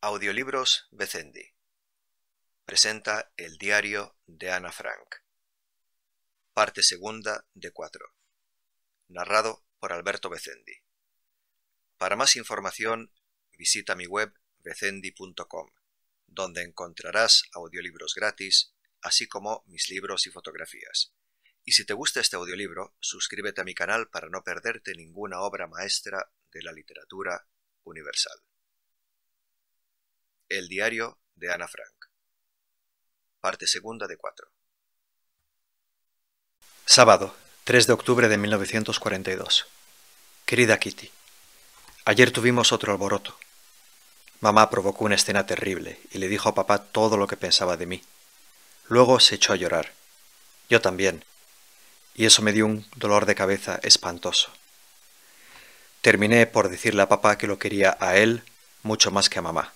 Audiolibros Becendi. Presenta El diario de Ana Frank. Parte segunda de 4. Narrado por Alberto Becendi. Para más información, visita mi web becendi.com, donde encontrarás audiolibros gratis, así como mis libros y fotografías. Y si te gusta este audiolibro, suscríbete a mi canal para no perderte ninguna obra maestra de la literatura universal. El diario de Ana Frank. Parte segunda de 4. Sábado, 3 de octubre de 1942. Querida Kitty, ayer tuvimos otro alboroto. Mamá provocó una escena terrible y le dijo a papá todo lo que pensaba de mí. Luego se echó a llorar. Yo también. Y eso me dio un dolor de cabeza espantoso. Terminé por decirle a papá que lo quería a él mucho más que a mamá.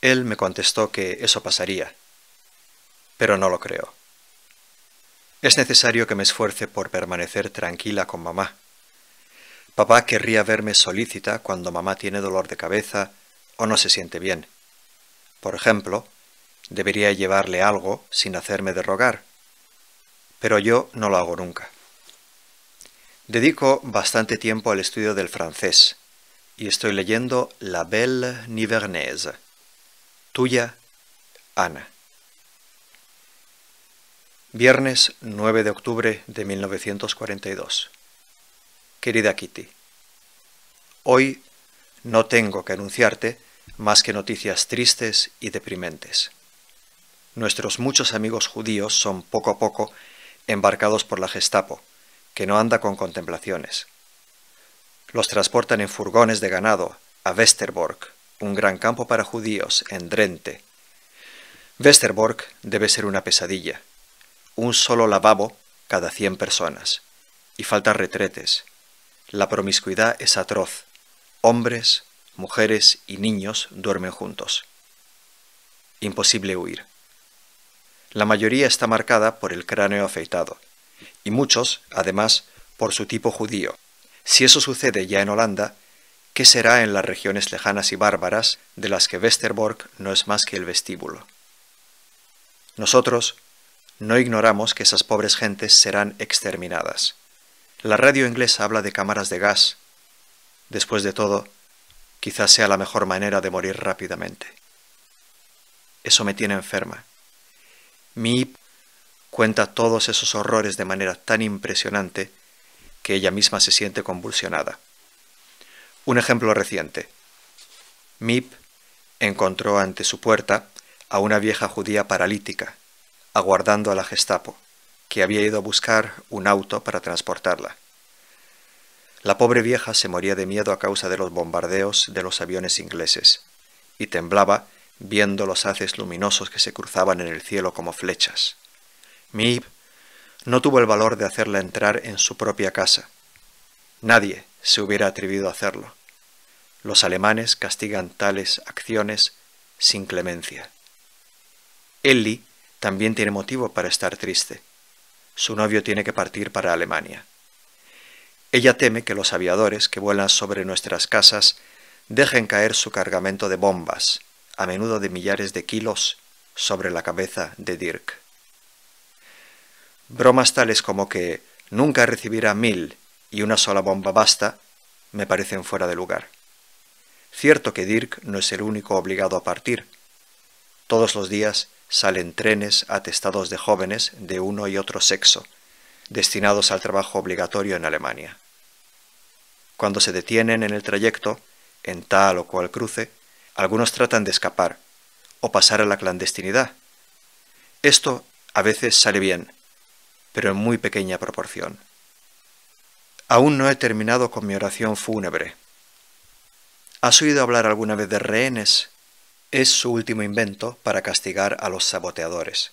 Él me contestó que eso pasaría, pero no lo creo. Es necesario que me esfuerce por permanecer tranquila con mamá. Papá querría verme solícita cuando mamá tiene dolor de cabeza o no se siente bien. Por ejemplo, debería llevarle algo sin hacerme de rogar, pero yo no lo hago nunca. Dedico bastante tiempo al estudio del francés y estoy leyendo La Belle Nivernaise Tuya, Ana. Viernes 9 de octubre de 1942. Querida Kitty, hoy no tengo que anunciarte más que noticias tristes y deprimentes. Nuestros muchos amigos judíos son poco a poco embarcados por la Gestapo, que no anda con contemplaciones. Los transportan en furgones de ganado a Westerbork, un gran campo para judíos en Drente. Westerbork debe ser una pesadilla. Un solo lavabo cada 100 personas. Y faltan retretes. La promiscuidad es atroz. Hombres, mujeres y niños duermen juntos. Imposible huir. La mayoría está marcada por el cráneo afeitado, y muchos, además, por su tipo judío. Si eso sucede ya en Holanda, ¿Qué será en las regiones lejanas y bárbaras, de las que Westerbork no es más que el vestíbulo. Nosotros no ignoramos que esas pobres gentes serán exterminadas. La radio inglesa habla de cámaras de gas. Después de todo, quizás sea la mejor manera de morir rápidamente. Eso me tiene enferma. Mi cuenta todos esos horrores de manera tan impresionante que ella misma se siente convulsionada. Un ejemplo reciente. Mip encontró ante su puerta a una vieja judía paralítica, aguardando a la Gestapo, que había ido a buscar un auto para transportarla. La pobre vieja se moría de miedo a causa de los bombardeos de los aviones ingleses, y temblaba viendo los haces luminosos que se cruzaban en el cielo como flechas. Mip no tuvo el valor de hacerla entrar en su propia casa. Nadie se hubiera atrevido a hacerlo. Los alemanes castigan tales acciones sin clemencia. Ellie también tiene motivo para estar triste. Su novio tiene que partir para Alemania. Ella teme que los aviadores que vuelan sobre nuestras casas dejen caer su cargamento de bombas, a menudo de millares de kilos, sobre la cabeza de Dirk. Bromas tales como que nunca recibirá mil y una sola bomba basta me parecen fuera de lugar. Cierto que Dirk no es el único obligado a partir. Todos los días salen trenes atestados de jóvenes de uno y otro sexo, destinados al trabajo obligatorio en Alemania. Cuando se detienen en el trayecto, en tal o cual cruce, algunos tratan de escapar o pasar a la clandestinidad. Esto a veces sale bien, pero en muy pequeña proporción. Aún no he terminado con mi oración fúnebre. ¿Has oído hablar alguna vez de rehenes? Es su último invento para castigar a los saboteadores.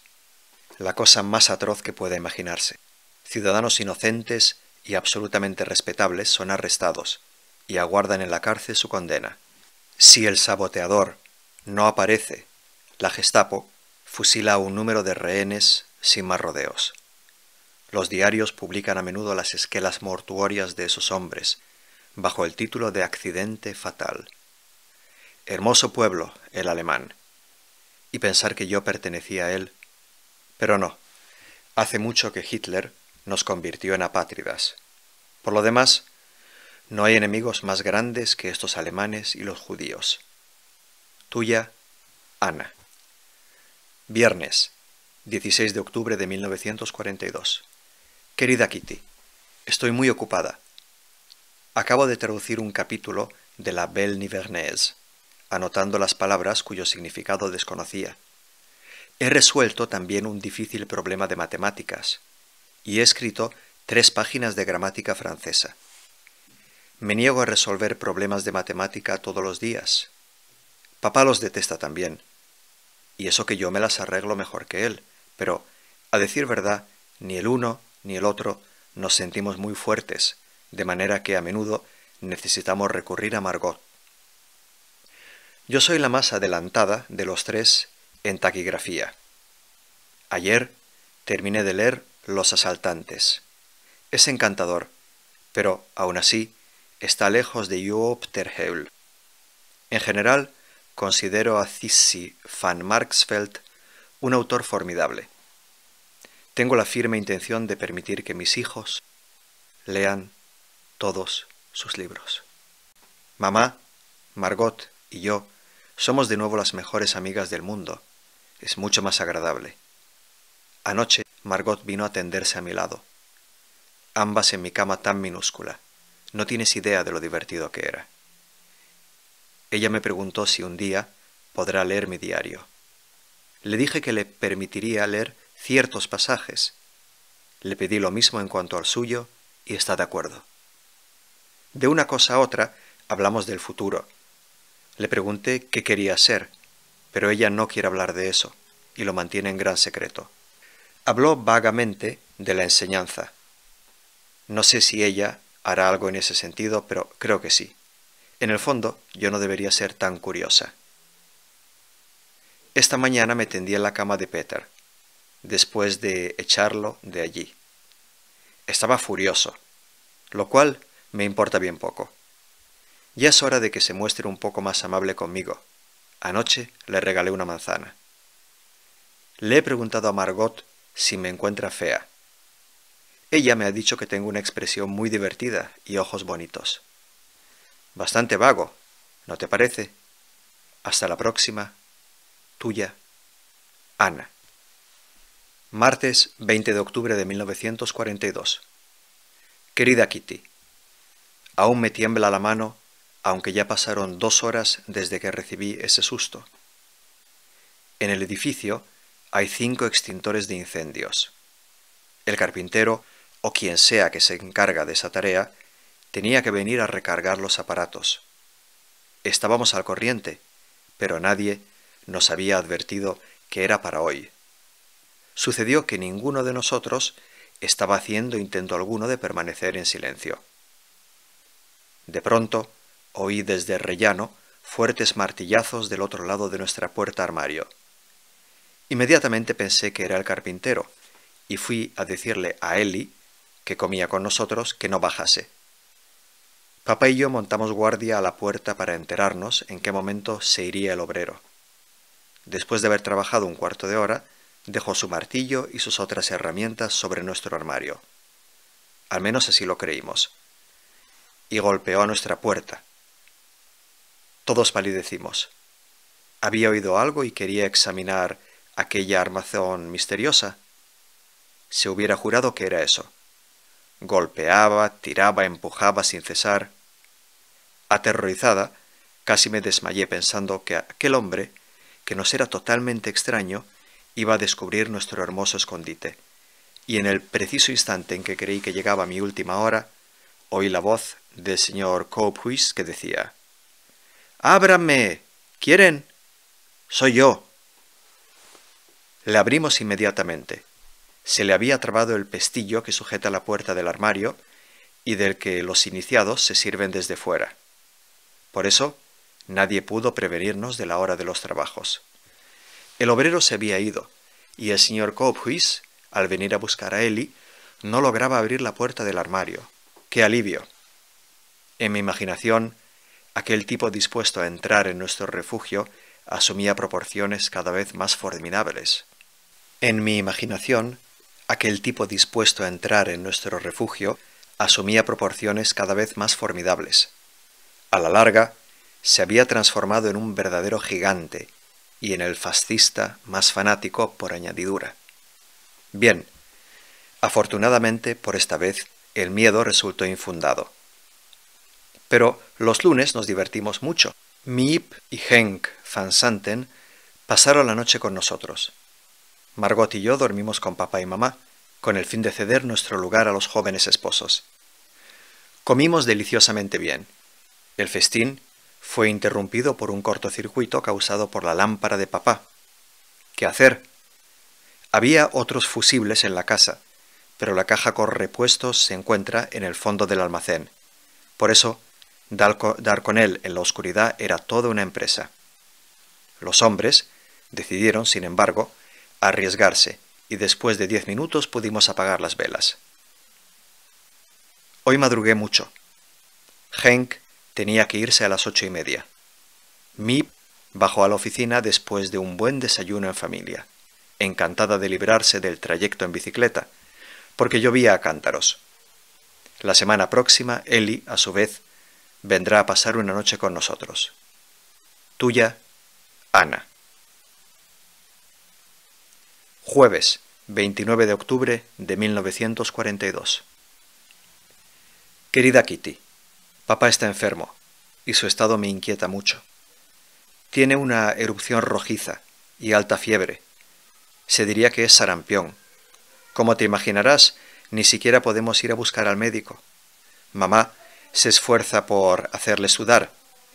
La cosa más atroz que puede imaginarse. Ciudadanos inocentes y absolutamente respetables son arrestados y aguardan en la cárcel su condena. Si el saboteador no aparece, la Gestapo fusila a un número de rehenes sin más rodeos. Los diarios publican a menudo las esquelas mortuorias de esos hombres, bajo el título de Accidente Fatal. Hermoso pueblo, el alemán. Y pensar que yo pertenecía a él. Pero no. Hace mucho que Hitler nos convirtió en apátridas. Por lo demás, no hay enemigos más grandes que estos alemanes y los judíos. Tuya, Ana. Viernes, 16 de octubre de 1942. Querida Kitty, estoy muy ocupada Acabo de traducir un capítulo de la Belle Nivernaise, anotando las palabras cuyo significado desconocía. He resuelto también un difícil problema de matemáticas y he escrito tres páginas de gramática francesa. Me niego a resolver problemas de matemática todos los días. Papá los detesta también. Y eso que yo me las arreglo mejor que él, pero, a decir verdad, ni el uno ni el otro nos sentimos muy fuertes de manera que a menudo necesitamos recurrir a Margot. Yo soy la más adelantada de los tres en taquigrafía. Ayer terminé de leer Los asaltantes. Es encantador, pero aún así está lejos de Joop ter En general, considero a Cissy van Marxfeld un autor formidable. Tengo la firme intención de permitir que mis hijos lean todos sus libros. Mamá, Margot y yo somos de nuevo las mejores amigas del mundo. Es mucho más agradable. Anoche Margot vino a tenderse a mi lado. Ambas en mi cama tan minúscula. No tienes idea de lo divertido que era. Ella me preguntó si un día podrá leer mi diario. Le dije que le permitiría leer ciertos pasajes. Le pedí lo mismo en cuanto al suyo y está de acuerdo. De una cosa a otra hablamos del futuro. Le pregunté qué quería ser, pero ella no quiere hablar de eso y lo mantiene en gran secreto. Habló vagamente de la enseñanza. No sé si ella hará algo en ese sentido, pero creo que sí. En el fondo, yo no debería ser tan curiosa. Esta mañana me tendí en la cama de Peter, después de echarlo de allí. Estaba furioso, lo cual me importa bien poco. Ya es hora de que se muestre un poco más amable conmigo. Anoche le regalé una manzana. Le he preguntado a Margot si me encuentra fea. Ella me ha dicho que tengo una expresión muy divertida y ojos bonitos. Bastante vago, ¿no te parece? Hasta la próxima. Tuya, Ana. Martes 20 de octubre de 1942. Querida Kitty, Aún me tiembla la mano, aunque ya pasaron dos horas desde que recibí ese susto. En el edificio hay cinco extintores de incendios. El carpintero, o quien sea que se encarga de esa tarea, tenía que venir a recargar los aparatos. Estábamos al corriente, pero nadie nos había advertido que era para hoy. Sucedió que ninguno de nosotros estaba haciendo intento alguno de permanecer en silencio. De pronto, oí desde Rellano fuertes martillazos del otro lado de nuestra puerta armario. Inmediatamente pensé que era el carpintero, y fui a decirle a Eli, que comía con nosotros, que no bajase. Papá y yo montamos guardia a la puerta para enterarnos en qué momento se iría el obrero. Después de haber trabajado un cuarto de hora, dejó su martillo y sus otras herramientas sobre nuestro armario. Al menos así lo creímos y golpeó a nuestra puerta. Todos palidecimos. Había oído algo y quería examinar aquella armazón misteriosa. Se hubiera jurado que era eso. Golpeaba, tiraba, empujaba sin cesar. Aterrorizada, casi me desmayé pensando que aquel hombre, que nos era totalmente extraño, iba a descubrir nuestro hermoso escondite. Y en el preciso instante en que creí que llegaba mi última hora, oí la voz del señor Cobhuis que decía, Ábranme, ¿quieren? Soy yo. Le abrimos inmediatamente. Se le había trabado el pestillo que sujeta la puerta del armario y del que los iniciados se sirven desde fuera. Por eso, nadie pudo prevenirnos de la hora de los trabajos. El obrero se había ido, y el señor Cobhuis, al venir a buscar a Eli, no lograba abrir la puerta del armario. ¡Qué alivio! En mi imaginación, aquel tipo dispuesto a entrar en nuestro refugio asumía proporciones cada vez más formidables. En mi imaginación, aquel tipo dispuesto a entrar en nuestro refugio asumía proporciones cada vez más formidables. A la larga, se había transformado en un verdadero gigante y en el fascista más fanático por añadidura. Bien, afortunadamente por esta vez el miedo resultó infundado pero los lunes nos divertimos mucho. Miip y Henk van Santen pasaron la noche con nosotros. Margot y yo dormimos con papá y mamá, con el fin de ceder nuestro lugar a los jóvenes esposos. Comimos deliciosamente bien. El festín fue interrumpido por un cortocircuito causado por la lámpara de papá. ¿Qué hacer? Había otros fusibles en la casa, pero la caja con repuestos se encuentra en el fondo del almacén. Por eso Dar con él en la oscuridad era toda una empresa. Los hombres decidieron, sin embargo, arriesgarse, y después de diez minutos pudimos apagar las velas. Hoy madrugué mucho. Henk tenía que irse a las ocho y media. Mip bajó a la oficina después de un buen desayuno en familia, encantada de librarse del trayecto en bicicleta, porque llovía a cántaros. La semana próxima, Ellie, a su vez, vendrá a pasar una noche con nosotros. Tuya, Ana. Jueves 29 de octubre de 1942. Querida Kitty, papá está enfermo y su estado me inquieta mucho. Tiene una erupción rojiza y alta fiebre. Se diría que es sarampión. Como te imaginarás, ni siquiera podemos ir a buscar al médico. Mamá se esfuerza por hacerle sudar.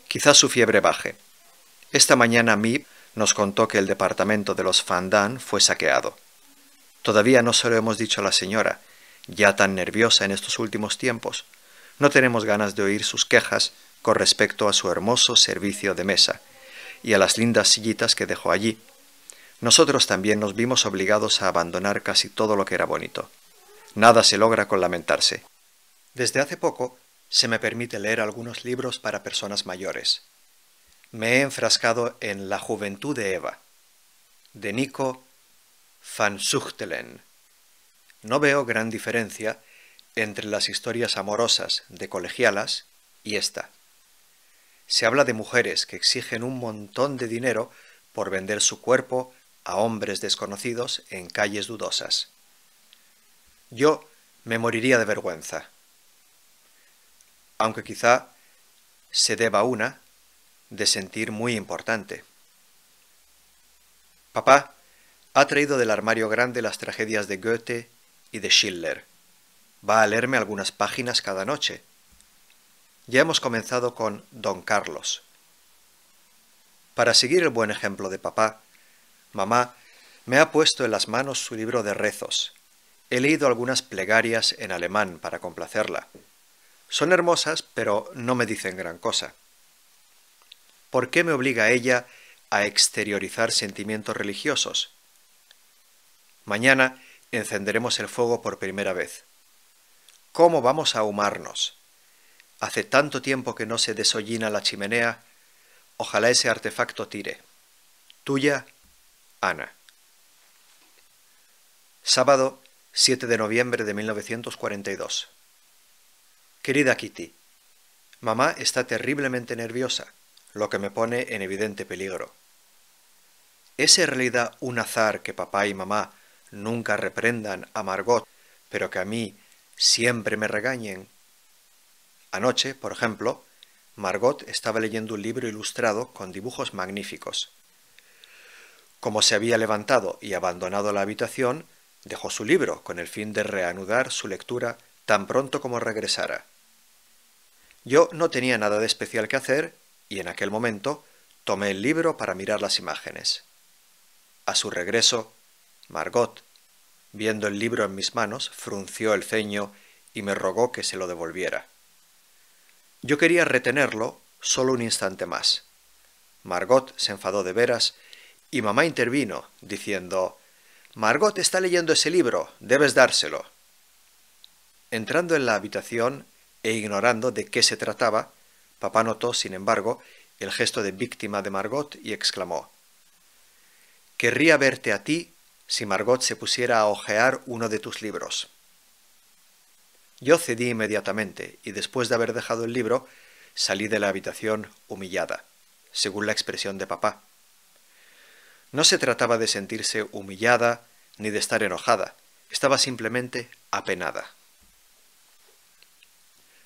Quizás su fiebre baje. Esta mañana Mip nos contó que el departamento de los Fandan fue saqueado. Todavía no se lo hemos dicho a la señora, ya tan nerviosa en estos últimos tiempos. No tenemos ganas de oír sus quejas con respecto a su hermoso servicio de mesa y a las lindas sillitas que dejó allí. Nosotros también nos vimos obligados a abandonar casi todo lo que era bonito. Nada se logra con lamentarse. Desde hace poco se me permite leer algunos libros para personas mayores. Me he enfrascado en La juventud de Eva, de Nico van Zuchtelen. No veo gran diferencia entre las historias amorosas de colegialas y esta. Se habla de mujeres que exigen un montón de dinero por vender su cuerpo a hombres desconocidos en calles dudosas. Yo me moriría de vergüenza aunque quizá se deba una de sentir muy importante. Papá ha traído del armario grande las tragedias de Goethe y de Schiller. Va a leerme algunas páginas cada noche. Ya hemos comenzado con Don Carlos. Para seguir el buen ejemplo de papá, mamá me ha puesto en las manos su libro de rezos. He leído algunas plegarias en alemán para complacerla. Son hermosas, pero no me dicen gran cosa. ¿Por qué me obliga ella a exteriorizar sentimientos religiosos? Mañana encenderemos el fuego por primera vez. ¿Cómo vamos a ahumarnos? Hace tanto tiempo que no se desollina la chimenea. Ojalá ese artefacto tire. Tuya, Ana. Sábado 7 de noviembre de 1942. Querida Kitty, mamá está terriblemente nerviosa, lo que me pone en evidente peligro. ¿Es en realidad un azar que papá y mamá nunca reprendan a Margot, pero que a mí siempre me regañen? Anoche, por ejemplo, Margot estaba leyendo un libro ilustrado con dibujos magníficos. Como se había levantado y abandonado la habitación, dejó su libro con el fin de reanudar su lectura tan pronto como regresara. Yo no tenía nada de especial que hacer y en aquel momento tomé el libro para mirar las imágenes. A su regreso, Margot, viendo el libro en mis manos, frunció el ceño y me rogó que se lo devolviera. Yo quería retenerlo solo un instante más. Margot se enfadó de veras y mamá intervino, diciendo Margot está leyendo ese libro, debes dárselo. Entrando en la habitación e ignorando de qué se trataba, papá notó, sin embargo, el gesto de víctima de Margot y exclamó Querría verte a ti si Margot se pusiera a hojear uno de tus libros. Yo cedí inmediatamente y después de haber dejado el libro, salí de la habitación humillada, según la expresión de papá. No se trataba de sentirse humillada ni de estar enojada, estaba simplemente apenada.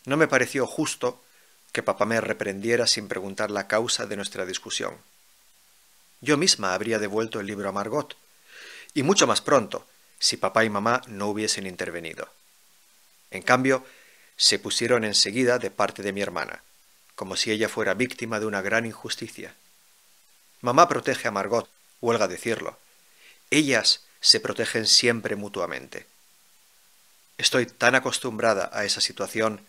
No me pareció justo que papá me reprendiera sin preguntar la causa de nuestra discusión. Yo misma habría devuelto el libro a Margot, y mucho más pronto, si papá y mamá no hubiesen intervenido. En cambio, se pusieron enseguida de parte de mi hermana, como si ella fuera víctima de una gran injusticia. Mamá protege a Margot, huelga decirlo. Ellas se protegen siempre mutuamente. Estoy tan acostumbrada a esa situación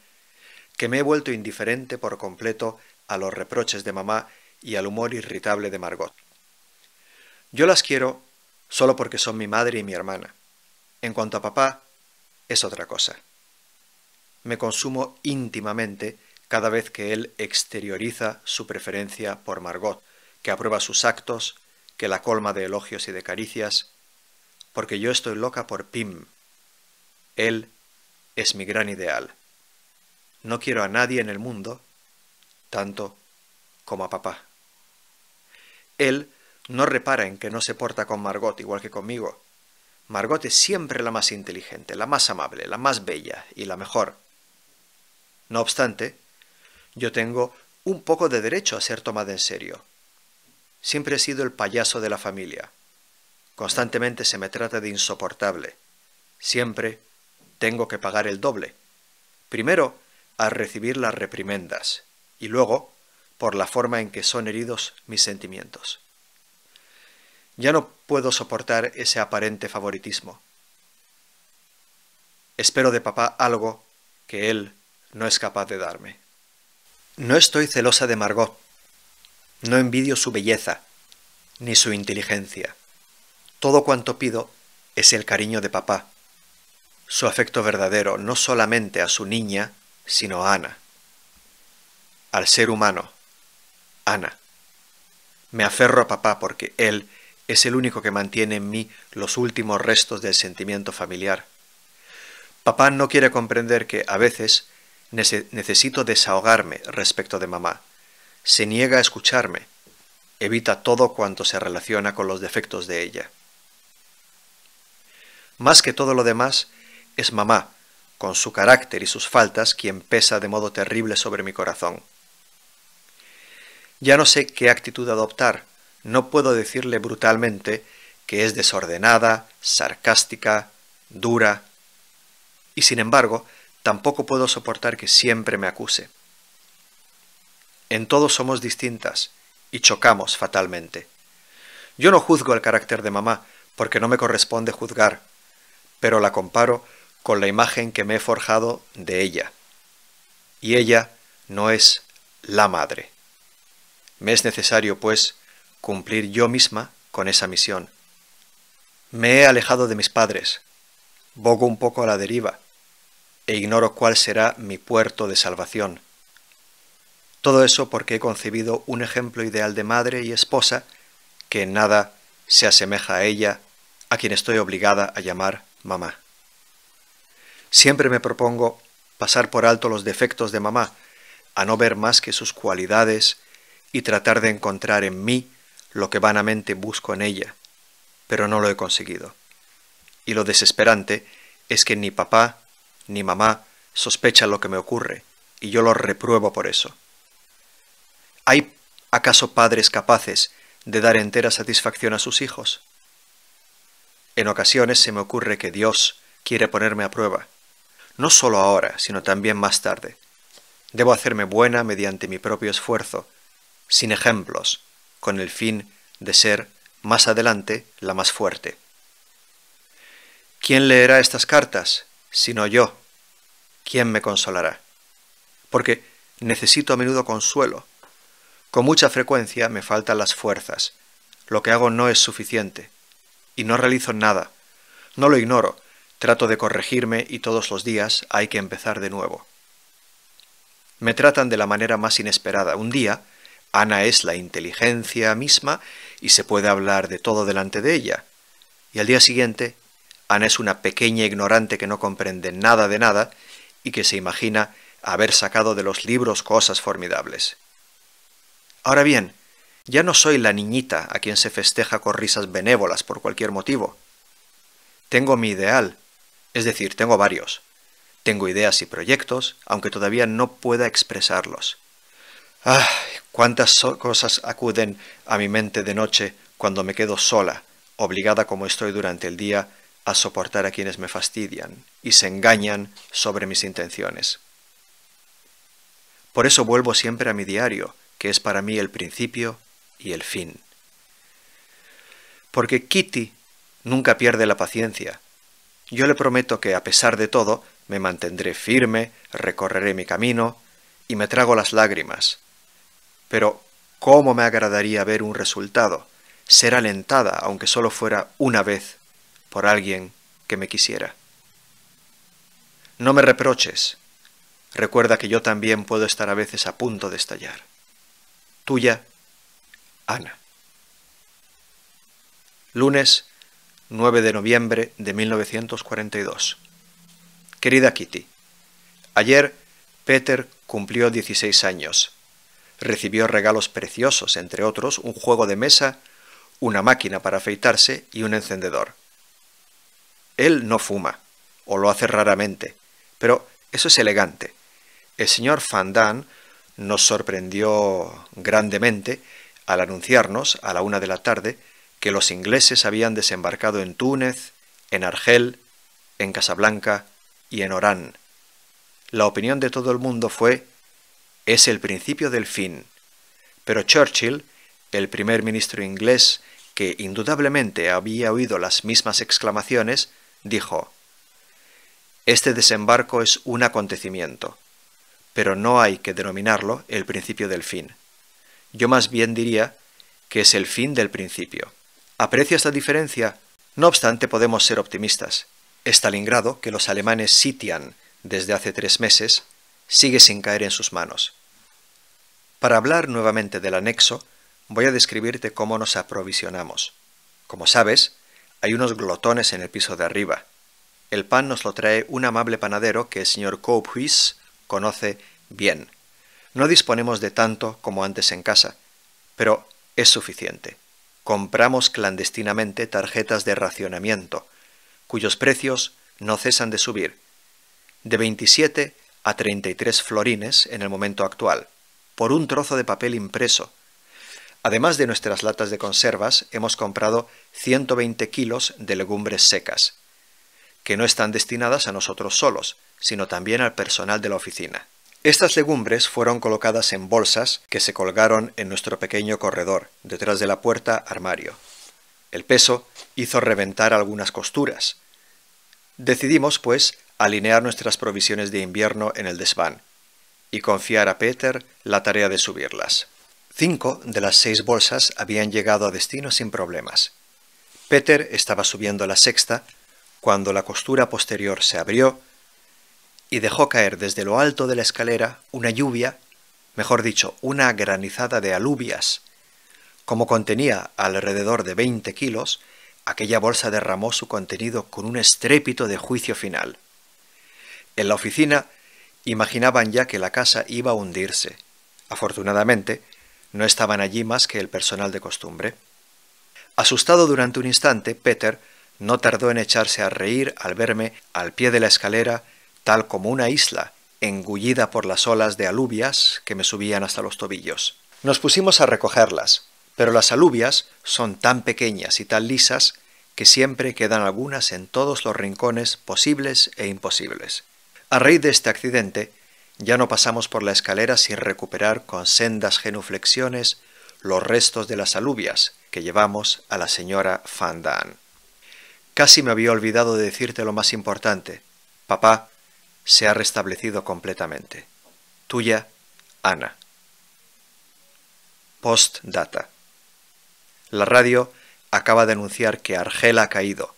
que me he vuelto indiferente por completo a los reproches de mamá y al humor irritable de Margot. Yo las quiero solo porque son mi madre y mi hermana. En cuanto a papá, es otra cosa. Me consumo íntimamente cada vez que él exterioriza su preferencia por Margot, que aprueba sus actos, que la colma de elogios y de caricias, porque yo estoy loca por Pim. Él es mi gran ideal. No quiero a nadie en el mundo tanto como a papá. Él no repara en que no se porta con Margot igual que conmigo. Margot es siempre la más inteligente, la más amable, la más bella y la mejor. No obstante, yo tengo un poco de derecho a ser tomada en serio. Siempre he sido el payaso de la familia. Constantemente se me trata de insoportable. Siempre tengo que pagar el doble. Primero, a recibir las reprimendas y luego por la forma en que son heridos mis sentimientos. Ya no puedo soportar ese aparente favoritismo. Espero de papá algo que él no es capaz de darme. No estoy celosa de Margot. No envidio su belleza, ni su inteligencia. Todo cuanto pido es el cariño de papá, su afecto verdadero, no solamente a su niña, sino Ana. Al ser humano, Ana. Me aferro a papá porque él es el único que mantiene en mí los últimos restos del sentimiento familiar. Papá no quiere comprender que a veces necesito desahogarme respecto de mamá. Se niega a escucharme. Evita todo cuanto se relaciona con los defectos de ella. Más que todo lo demás, es mamá con su carácter y sus faltas, quien pesa de modo terrible sobre mi corazón. Ya no sé qué actitud adoptar, no puedo decirle brutalmente que es desordenada, sarcástica, dura, y sin embargo, tampoco puedo soportar que siempre me acuse. En todo somos distintas y chocamos fatalmente. Yo no juzgo el carácter de mamá porque no me corresponde juzgar, pero la comparo con la imagen que me he forjado de ella. Y ella no es la madre. Me es necesario, pues, cumplir yo misma con esa misión. Me he alejado de mis padres, bogo un poco a la deriva, e ignoro cuál será mi puerto de salvación. Todo eso porque he concebido un ejemplo ideal de madre y esposa que en nada se asemeja a ella, a quien estoy obligada a llamar mamá. Siempre me propongo pasar por alto los defectos de mamá, a no ver más que sus cualidades y tratar de encontrar en mí lo que vanamente busco en ella, pero no lo he conseguido. Y lo desesperante es que ni papá ni mamá sospechan lo que me ocurre, y yo los repruebo por eso. ¿Hay acaso padres capaces de dar entera satisfacción a sus hijos? En ocasiones se me ocurre que Dios quiere ponerme a prueba, no solo ahora, sino también más tarde. Debo hacerme buena mediante mi propio esfuerzo, sin ejemplos, con el fin de ser más adelante la más fuerte. ¿Quién leerá estas cartas? Sino yo. ¿Quién me consolará? Porque necesito a menudo consuelo. Con mucha frecuencia me faltan las fuerzas. Lo que hago no es suficiente. Y no realizo nada. No lo ignoro, Trato de corregirme y todos los días hay que empezar de nuevo. Me tratan de la manera más inesperada. Un día, Ana es la inteligencia misma y se puede hablar de todo delante de ella. Y al día siguiente, Ana es una pequeña ignorante que no comprende nada de nada y que se imagina haber sacado de los libros cosas formidables. Ahora bien, ya no soy la niñita a quien se festeja con risas benévolas por cualquier motivo. Tengo mi ideal, es decir, tengo varios. Tengo ideas y proyectos, aunque todavía no pueda expresarlos. ¡Ah! ¿Cuántas cosas acuden a mi mente de noche cuando me quedo sola, obligada como estoy durante el día a soportar a quienes me fastidian y se engañan sobre mis intenciones? Por eso vuelvo siempre a mi diario, que es para mí el principio y el fin. Porque Kitty nunca pierde la paciencia yo le prometo que, a pesar de todo, me mantendré firme, recorreré mi camino y me trago las lágrimas. Pero, ¿cómo me agradaría ver un resultado, ser alentada, aunque solo fuera una vez, por alguien que me quisiera? No me reproches. Recuerda que yo también puedo estar a veces a punto de estallar. Tuya, Ana. Lunes 9 de noviembre de 1942. Querida Kitty, ayer Peter cumplió 16 años. Recibió regalos preciosos, entre otros un juego de mesa, una máquina para afeitarse y un encendedor. Él no fuma, o lo hace raramente, pero eso es elegante. El señor Van Damme nos sorprendió grandemente al anunciarnos, a la una de la tarde, que los ingleses habían desembarcado en Túnez, en Argel, en Casablanca y en Orán. La opinión de todo el mundo fue es el principio del fin. Pero Churchill, el primer ministro inglés que indudablemente había oído las mismas exclamaciones, dijo Este desembarco es un acontecimiento, pero no hay que denominarlo el principio del fin. Yo más bien diría que es el fin del principio. Aprecio esta diferencia, no obstante podemos ser optimistas. Stalingrado, que los alemanes sitian desde hace tres meses, sigue sin caer en sus manos. Para hablar nuevamente del anexo, voy a describirte cómo nos aprovisionamos. Como sabes, hay unos glotones en el piso de arriba. El pan nos lo trae un amable panadero que el señor Couphuis conoce bien. No disponemos de tanto como antes en casa, pero es suficiente compramos clandestinamente tarjetas de racionamiento, cuyos precios no cesan de subir, de 27 a 33 florines en el momento actual, por un trozo de papel impreso. Además de nuestras latas de conservas, hemos comprado 120 kilos de legumbres secas, que no están destinadas a nosotros solos, sino también al personal de la oficina. Estas legumbres fueron colocadas en bolsas que se colgaron en nuestro pequeño corredor, detrás de la puerta armario. El peso hizo reventar algunas costuras. Decidimos, pues, alinear nuestras provisiones de invierno en el desván y confiar a Peter la tarea de subirlas. Cinco de las seis bolsas habían llegado a destino sin problemas. Peter estaba subiendo la sexta cuando la costura posterior se abrió y dejó caer desde lo alto de la escalera una lluvia, mejor dicho, una granizada de alubias. Como contenía alrededor de 20 kilos, aquella bolsa derramó su contenido con un estrépito de juicio final. En la oficina imaginaban ya que la casa iba a hundirse. Afortunadamente, no estaban allí más que el personal de costumbre. Asustado durante un instante, Peter no tardó en echarse a reír al verme al pie de la escalera tal como una isla, engullida por las olas de alubias que me subían hasta los tobillos. Nos pusimos a recogerlas, pero las alubias son tan pequeñas y tan lisas que siempre quedan algunas en todos los rincones posibles e imposibles. A raíz de este accidente, ya no pasamos por la escalera sin recuperar con sendas genuflexiones los restos de las alubias que llevamos a la señora Van Casi me había olvidado de decirte lo más importante. Papá, se ha restablecido completamente. Tuya, Ana. post data La radio acaba de anunciar que Argel ha caído.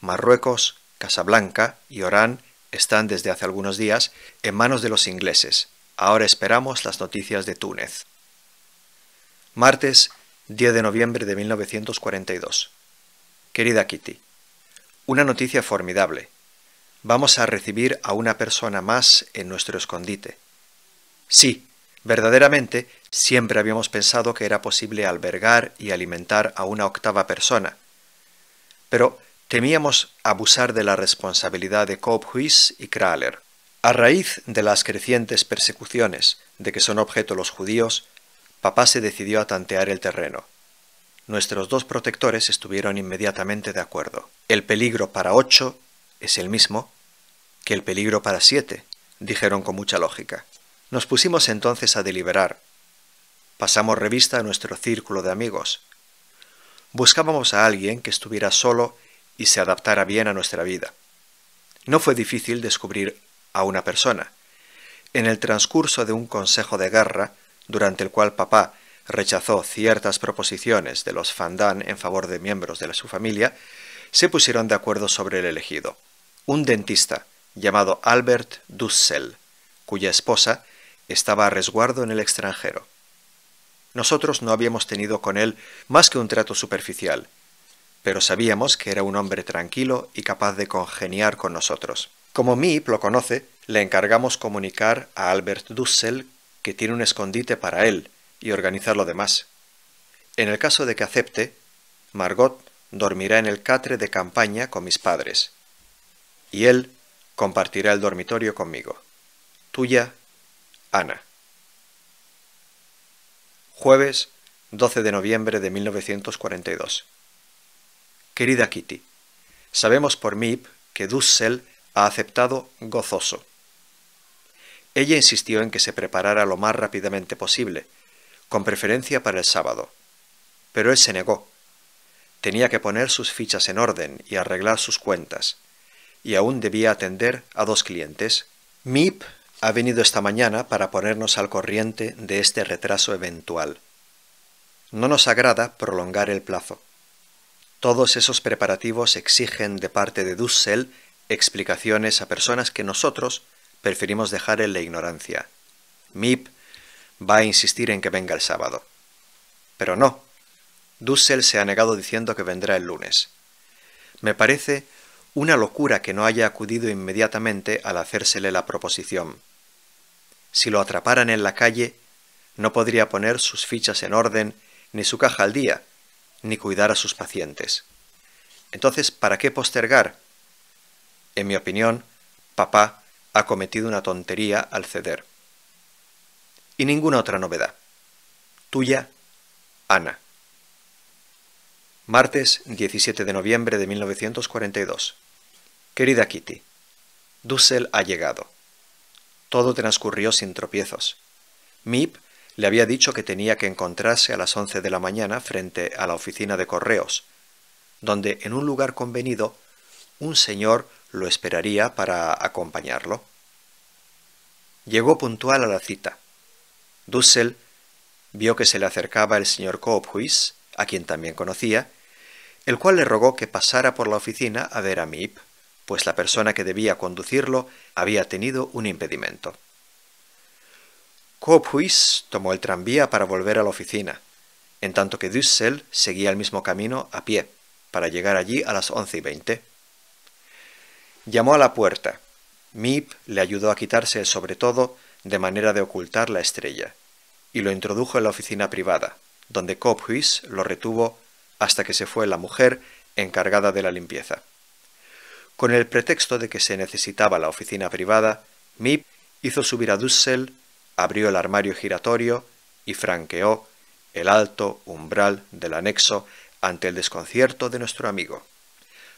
Marruecos, Casablanca y Orán están desde hace algunos días en manos de los ingleses. Ahora esperamos las noticias de Túnez. Martes 10 de noviembre de 1942. Querida Kitty, una noticia formidable vamos a recibir a una persona más en nuestro escondite. Sí, verdaderamente, siempre habíamos pensado que era posible albergar y alimentar a una octava persona. Pero temíamos abusar de la responsabilidad de Huys y Kraler. A raíz de las crecientes persecuciones de que son objeto los judíos, papá se decidió a tantear el terreno. Nuestros dos protectores estuvieron inmediatamente de acuerdo. El peligro para ocho es el mismo que el peligro para siete, dijeron con mucha lógica. Nos pusimos entonces a deliberar. Pasamos revista a nuestro círculo de amigos. Buscábamos a alguien que estuviera solo y se adaptara bien a nuestra vida. No fue difícil descubrir a una persona. En el transcurso de un consejo de guerra, durante el cual papá rechazó ciertas proposiciones de los Fandán en favor de miembros de su familia, se pusieron de acuerdo sobre el elegido un dentista llamado Albert Dussel, cuya esposa estaba a resguardo en el extranjero. Nosotros no habíamos tenido con él más que un trato superficial, pero sabíamos que era un hombre tranquilo y capaz de congeniar con nosotros. Como Meep lo conoce, le encargamos comunicar a Albert Dussel que tiene un escondite para él y organizar lo demás. En el caso de que acepte, Margot dormirá en el catre de campaña con mis padres y él compartirá el dormitorio conmigo. Tuya, Ana. Jueves 12 de noviembre de 1942. Querida Kitty, sabemos por MIP que Dussel ha aceptado gozoso. Ella insistió en que se preparara lo más rápidamente posible, con preferencia para el sábado. Pero él se negó. Tenía que poner sus fichas en orden y arreglar sus cuentas y aún debía atender a dos clientes. MIP ha venido esta mañana para ponernos al corriente de este retraso eventual. No nos agrada prolongar el plazo. Todos esos preparativos exigen de parte de Dussel explicaciones a personas que nosotros preferimos dejar en la ignorancia. MIP va a insistir en que venga el sábado. Pero no. Dussel se ha negado diciendo que vendrá el lunes. Me parece una locura que no haya acudido inmediatamente al hacérsele la proposición. Si lo atraparan en la calle, no podría poner sus fichas en orden, ni su caja al día, ni cuidar a sus pacientes. Entonces, ¿para qué postergar? En mi opinión, papá ha cometido una tontería al ceder. Y ninguna otra novedad. Tuya, Ana. Martes 17 de noviembre de 1942. Querida Kitty, Dussel ha llegado. Todo transcurrió sin tropiezos. Mip le había dicho que tenía que encontrarse a las once de la mañana frente a la oficina de correos, donde en un lugar convenido un señor lo esperaría para acompañarlo. Llegó puntual a la cita. Dussel vio que se le acercaba el señor Cobhuis, a quien también conocía, el cual le rogó que pasara por la oficina a ver a Mip, pues la persona que debía conducirlo había tenido un impedimento. Copuis tomó el tranvía para volver a la oficina, en tanto que Dussel seguía el mismo camino a pie, para llegar allí a las once y veinte. Llamó a la puerta. Mip le ayudó a quitarse el sobretodo de manera de ocultar la estrella, y lo introdujo en la oficina privada, donde Copuis lo retuvo hasta que se fue la mujer encargada de la limpieza. Con el pretexto de que se necesitaba la oficina privada, Mip hizo subir a Dussel, abrió el armario giratorio y franqueó el alto umbral del anexo ante el desconcierto de nuestro amigo.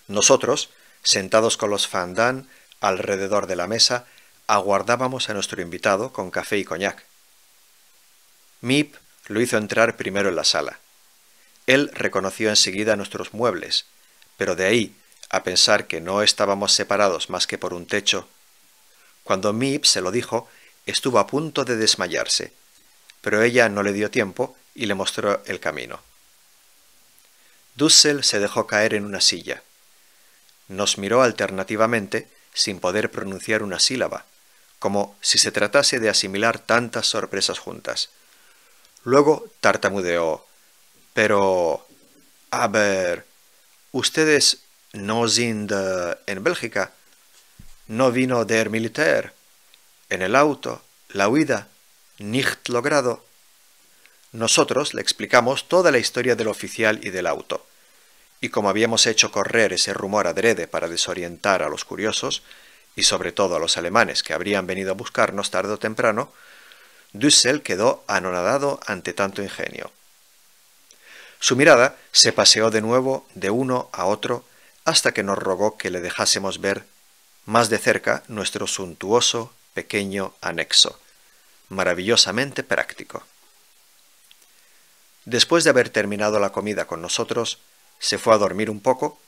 Nosotros, sentados con los fandán alrededor de la mesa, aguardábamos a nuestro invitado con café y coñac. Mip lo hizo entrar primero en la sala. Él reconoció enseguida nuestros muebles, pero de ahí a pensar que no estábamos separados más que por un techo. Cuando Mip se lo dijo, estuvo a punto de desmayarse, pero ella no le dio tiempo y le mostró el camino. Dussel se dejó caer en una silla. Nos miró alternativamente sin poder pronunciar una sílaba, como si se tratase de asimilar tantas sorpresas juntas. Luego tartamudeó. Pero, a ver, ustedes no sind en Bélgica, no vino der Militär, en el auto, la huida, nicht logrado. Nosotros le explicamos toda la historia del oficial y del auto, y como habíamos hecho correr ese rumor adrede para desorientar a los curiosos, y sobre todo a los alemanes que habrían venido a buscarnos tarde o temprano, Dussel quedó anonadado ante tanto ingenio. Su mirada se paseó de nuevo de uno a otro hasta que nos rogó que le dejásemos ver más de cerca nuestro suntuoso pequeño anexo, maravillosamente práctico. Después de haber terminado la comida con nosotros, se fue a dormir un poco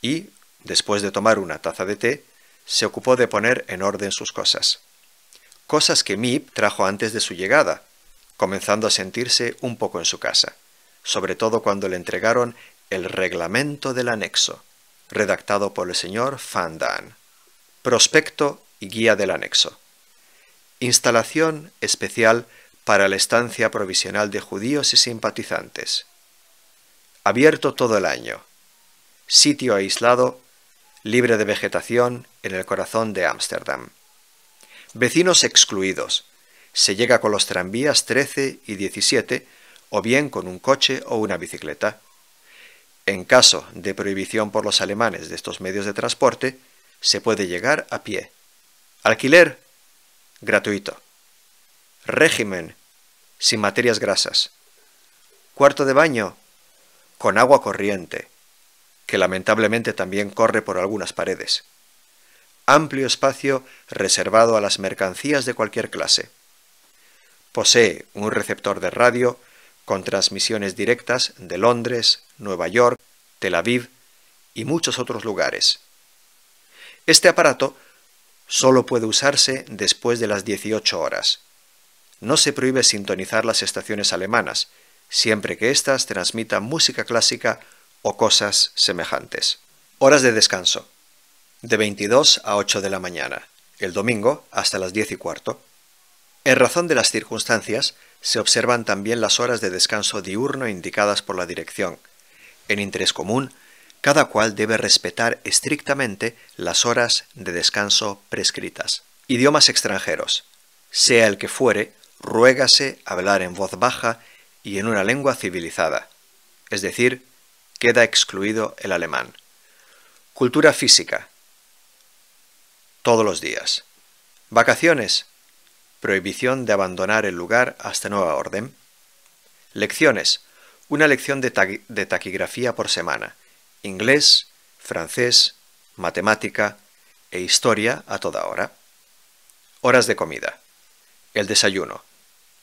y, después de tomar una taza de té, se ocupó de poner en orden sus cosas. Cosas que Mip trajo antes de su llegada, comenzando a sentirse un poco en su casa sobre todo cuando le entregaron el reglamento del anexo, redactado por el señor Van Fandan. Prospecto y guía del anexo. Instalación especial para la estancia provisional de judíos y simpatizantes. Abierto todo el año. Sitio aislado, libre de vegetación en el corazón de Ámsterdam. Vecinos excluidos. Se llega con los tranvías 13 y 17 o bien con un coche o una bicicleta. En caso de prohibición por los alemanes de estos medios de transporte, se puede llegar a pie. Alquiler gratuito. Régimen sin materias grasas. Cuarto de baño con agua corriente, que lamentablemente también corre por algunas paredes. Amplio espacio reservado a las mercancías de cualquier clase. Posee un receptor de radio con transmisiones directas de Londres, Nueva York, Tel Aviv y muchos otros lugares. Este aparato solo puede usarse después de las 18 horas. No se prohíbe sintonizar las estaciones alemanas, siempre que éstas transmitan música clásica o cosas semejantes. Horas de descanso. De 22 a 8 de la mañana, el domingo hasta las 10 y cuarto. En razón de las circunstancias, se observan también las horas de descanso diurno indicadas por la dirección. En interés común, cada cual debe respetar estrictamente las horas de descanso prescritas. Idiomas extranjeros. Sea el que fuere, ruégase hablar en voz baja y en una lengua civilizada. Es decir, queda excluido el alemán. Cultura física. Todos los días. Vacaciones prohibición de abandonar el lugar hasta nueva orden. Lecciones. Una lección de, taquigrafía por semana. Inglés, francés, matemática e historia a toda hora. Horas de comida. El desayuno.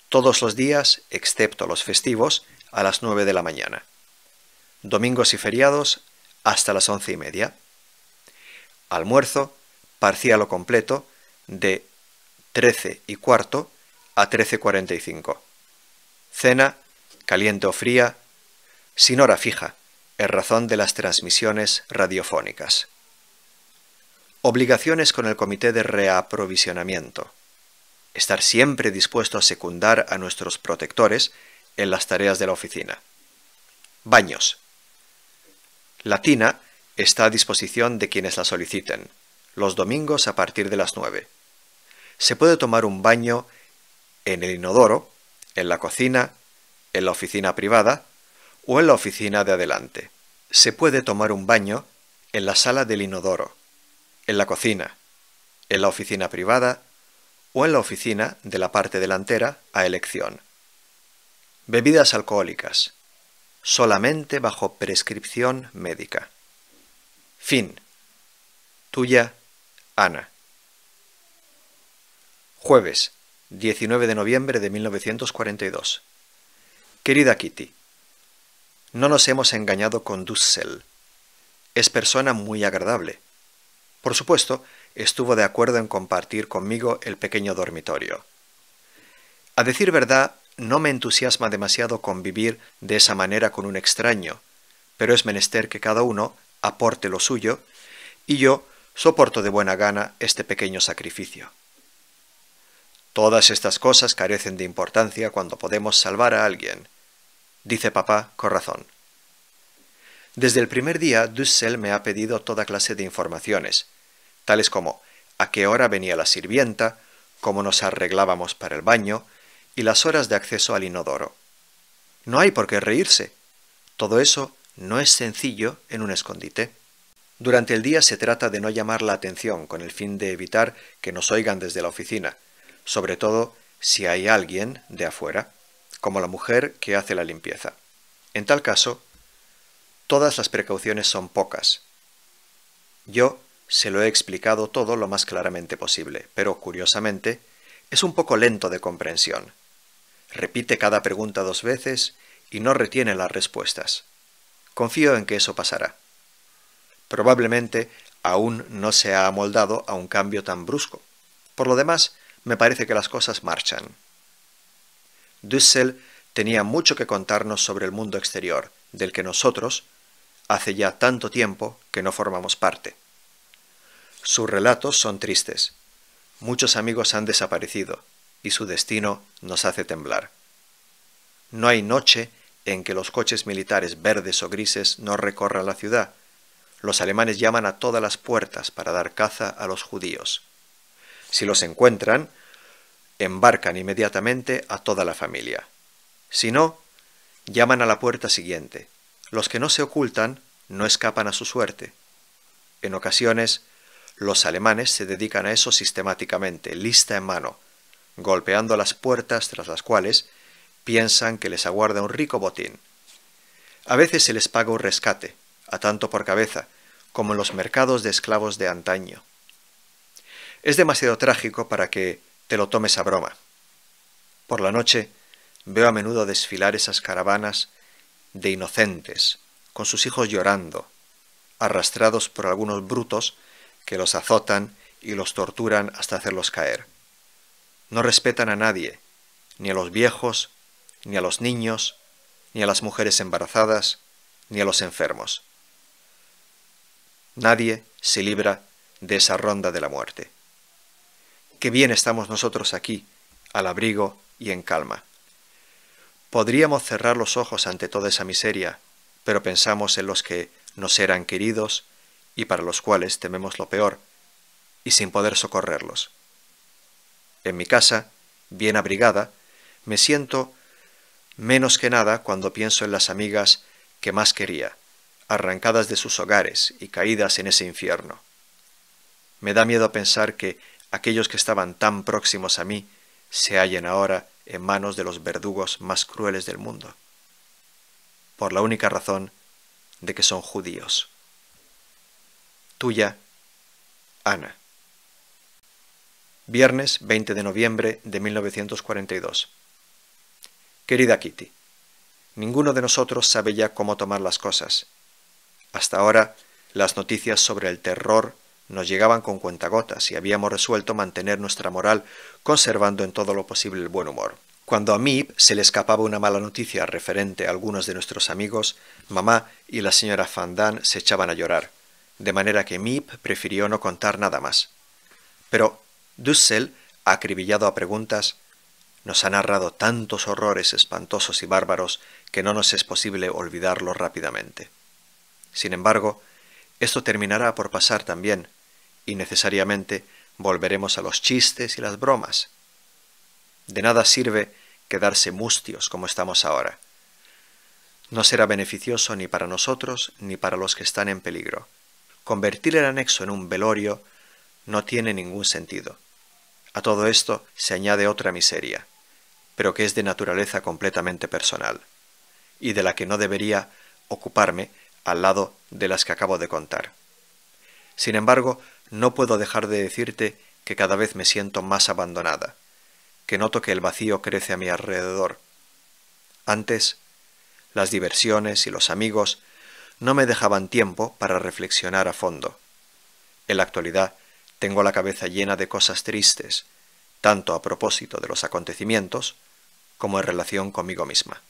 Todos los días, excepto los festivos, a las 9 de la mañana. Domingos y feriados hasta las once y media. Almuerzo, parcial o completo, de 13 y cuarto a 13.45. Cena, caliente o fría, sin hora fija, en razón de las transmisiones radiofónicas. Obligaciones con el Comité de Reaprovisionamiento. Estar siempre dispuesto a secundar a nuestros protectores en las tareas de la oficina. Baños. La tina está a disposición de quienes la soliciten, los domingos a partir de las 9. Se puede tomar un baño en el inodoro, en la cocina, en la oficina privada o en la oficina de adelante. Se puede tomar un baño en la sala del inodoro, en la cocina, en la oficina privada o en la oficina de la parte delantera a elección. Bebidas alcohólicas. Solamente bajo prescripción médica. Fin. Tuya, Ana. Jueves, 19 de noviembre de 1942. Querida Kitty, no nos hemos engañado con Dussel. Es persona muy agradable. Por supuesto, estuvo de acuerdo en compartir conmigo el pequeño dormitorio. A decir verdad, no me entusiasma demasiado convivir de esa manera con un extraño, pero es menester que cada uno aporte lo suyo, y yo soporto de buena gana este pequeño sacrificio. Todas estas cosas carecen de importancia cuando podemos salvar a alguien, dice papá con razón. Desde el primer día, Dussel me ha pedido toda clase de informaciones, tales como a qué hora venía la sirvienta, cómo nos arreglábamos para el baño y las horas de acceso al inodoro. No hay por qué reírse. Todo eso no es sencillo en un escondite. Durante el día se trata de no llamar la atención con el fin de evitar que nos oigan desde la oficina, sobre todo si hay alguien de afuera, como la mujer que hace la limpieza. En tal caso, todas las precauciones son pocas. Yo se lo he explicado todo lo más claramente posible, pero curiosamente, es un poco lento de comprensión. Repite cada pregunta dos veces y no retiene las respuestas. Confío en que eso pasará. Probablemente aún no se ha amoldado a un cambio tan brusco. Por lo demás, me parece que las cosas marchan. Düssel tenía mucho que contarnos sobre el mundo exterior, del que nosotros, hace ya tanto tiempo que no formamos parte. Sus relatos son tristes. Muchos amigos han desaparecido y su destino nos hace temblar. No hay noche en que los coches militares verdes o grises no recorran la ciudad. Los alemanes llaman a todas las puertas para dar caza a los judíos. Si los encuentran, embarcan inmediatamente a toda la familia. Si no, llaman a la puerta siguiente. Los que no se ocultan no escapan a su suerte. En ocasiones, los alemanes se dedican a eso sistemáticamente, lista en mano, golpeando las puertas tras las cuales piensan que les aguarda un rico botín. A veces se les paga un rescate, a tanto por cabeza, como en los mercados de esclavos de antaño. Es demasiado trágico para que, te lo tomes a broma. Por la noche veo a menudo desfilar esas caravanas de inocentes, con sus hijos llorando, arrastrados por algunos brutos que los azotan y los torturan hasta hacerlos caer. No respetan a nadie, ni a los viejos, ni a los niños, ni a las mujeres embarazadas, ni a los enfermos. Nadie se libra de esa ronda de la muerte qué bien estamos nosotros aquí, al abrigo y en calma. Podríamos cerrar los ojos ante toda esa miseria, pero pensamos en los que nos eran queridos y para los cuales tememos lo peor, y sin poder socorrerlos. En mi casa, bien abrigada, me siento menos que nada cuando pienso en las amigas que más quería, arrancadas de sus hogares y caídas en ese infierno. Me da miedo pensar que aquellos que estaban tan próximos a mí se hallen ahora en manos de los verdugos más crueles del mundo, por la única razón de que son judíos. Tuya, Ana. Viernes 20 de noviembre de 1942. Querida Kitty, ninguno de nosotros sabe ya cómo tomar las cosas. Hasta ahora, las noticias sobre el terror nos llegaban con cuentagotas y habíamos resuelto mantener nuestra moral conservando en todo lo posible el buen humor. Cuando a mip se le escapaba una mala noticia referente a algunos de nuestros amigos, mamá y la señora Fandán se echaban a llorar, de manera que mip prefirió no contar nada más. Pero Dussel, acribillado a preguntas, nos ha narrado tantos horrores espantosos y bárbaros que no nos es posible olvidarlos rápidamente. Sin embargo, esto terminará por pasar también, y necesariamente volveremos a los chistes y las bromas. De nada sirve quedarse mustios como estamos ahora. No será beneficioso ni para nosotros ni para los que están en peligro. Convertir el anexo en un velorio no tiene ningún sentido. A todo esto se añade otra miseria, pero que es de naturaleza completamente personal, y de la que no debería ocuparme al lado de las que acabo de contar. Sin embargo, no puedo dejar de decirte que cada vez me siento más abandonada, que noto que el vacío crece a mi alrededor. Antes, las diversiones y los amigos no me dejaban tiempo para reflexionar a fondo. En la actualidad, tengo la cabeza llena de cosas tristes, tanto a propósito de los acontecimientos como en relación conmigo misma.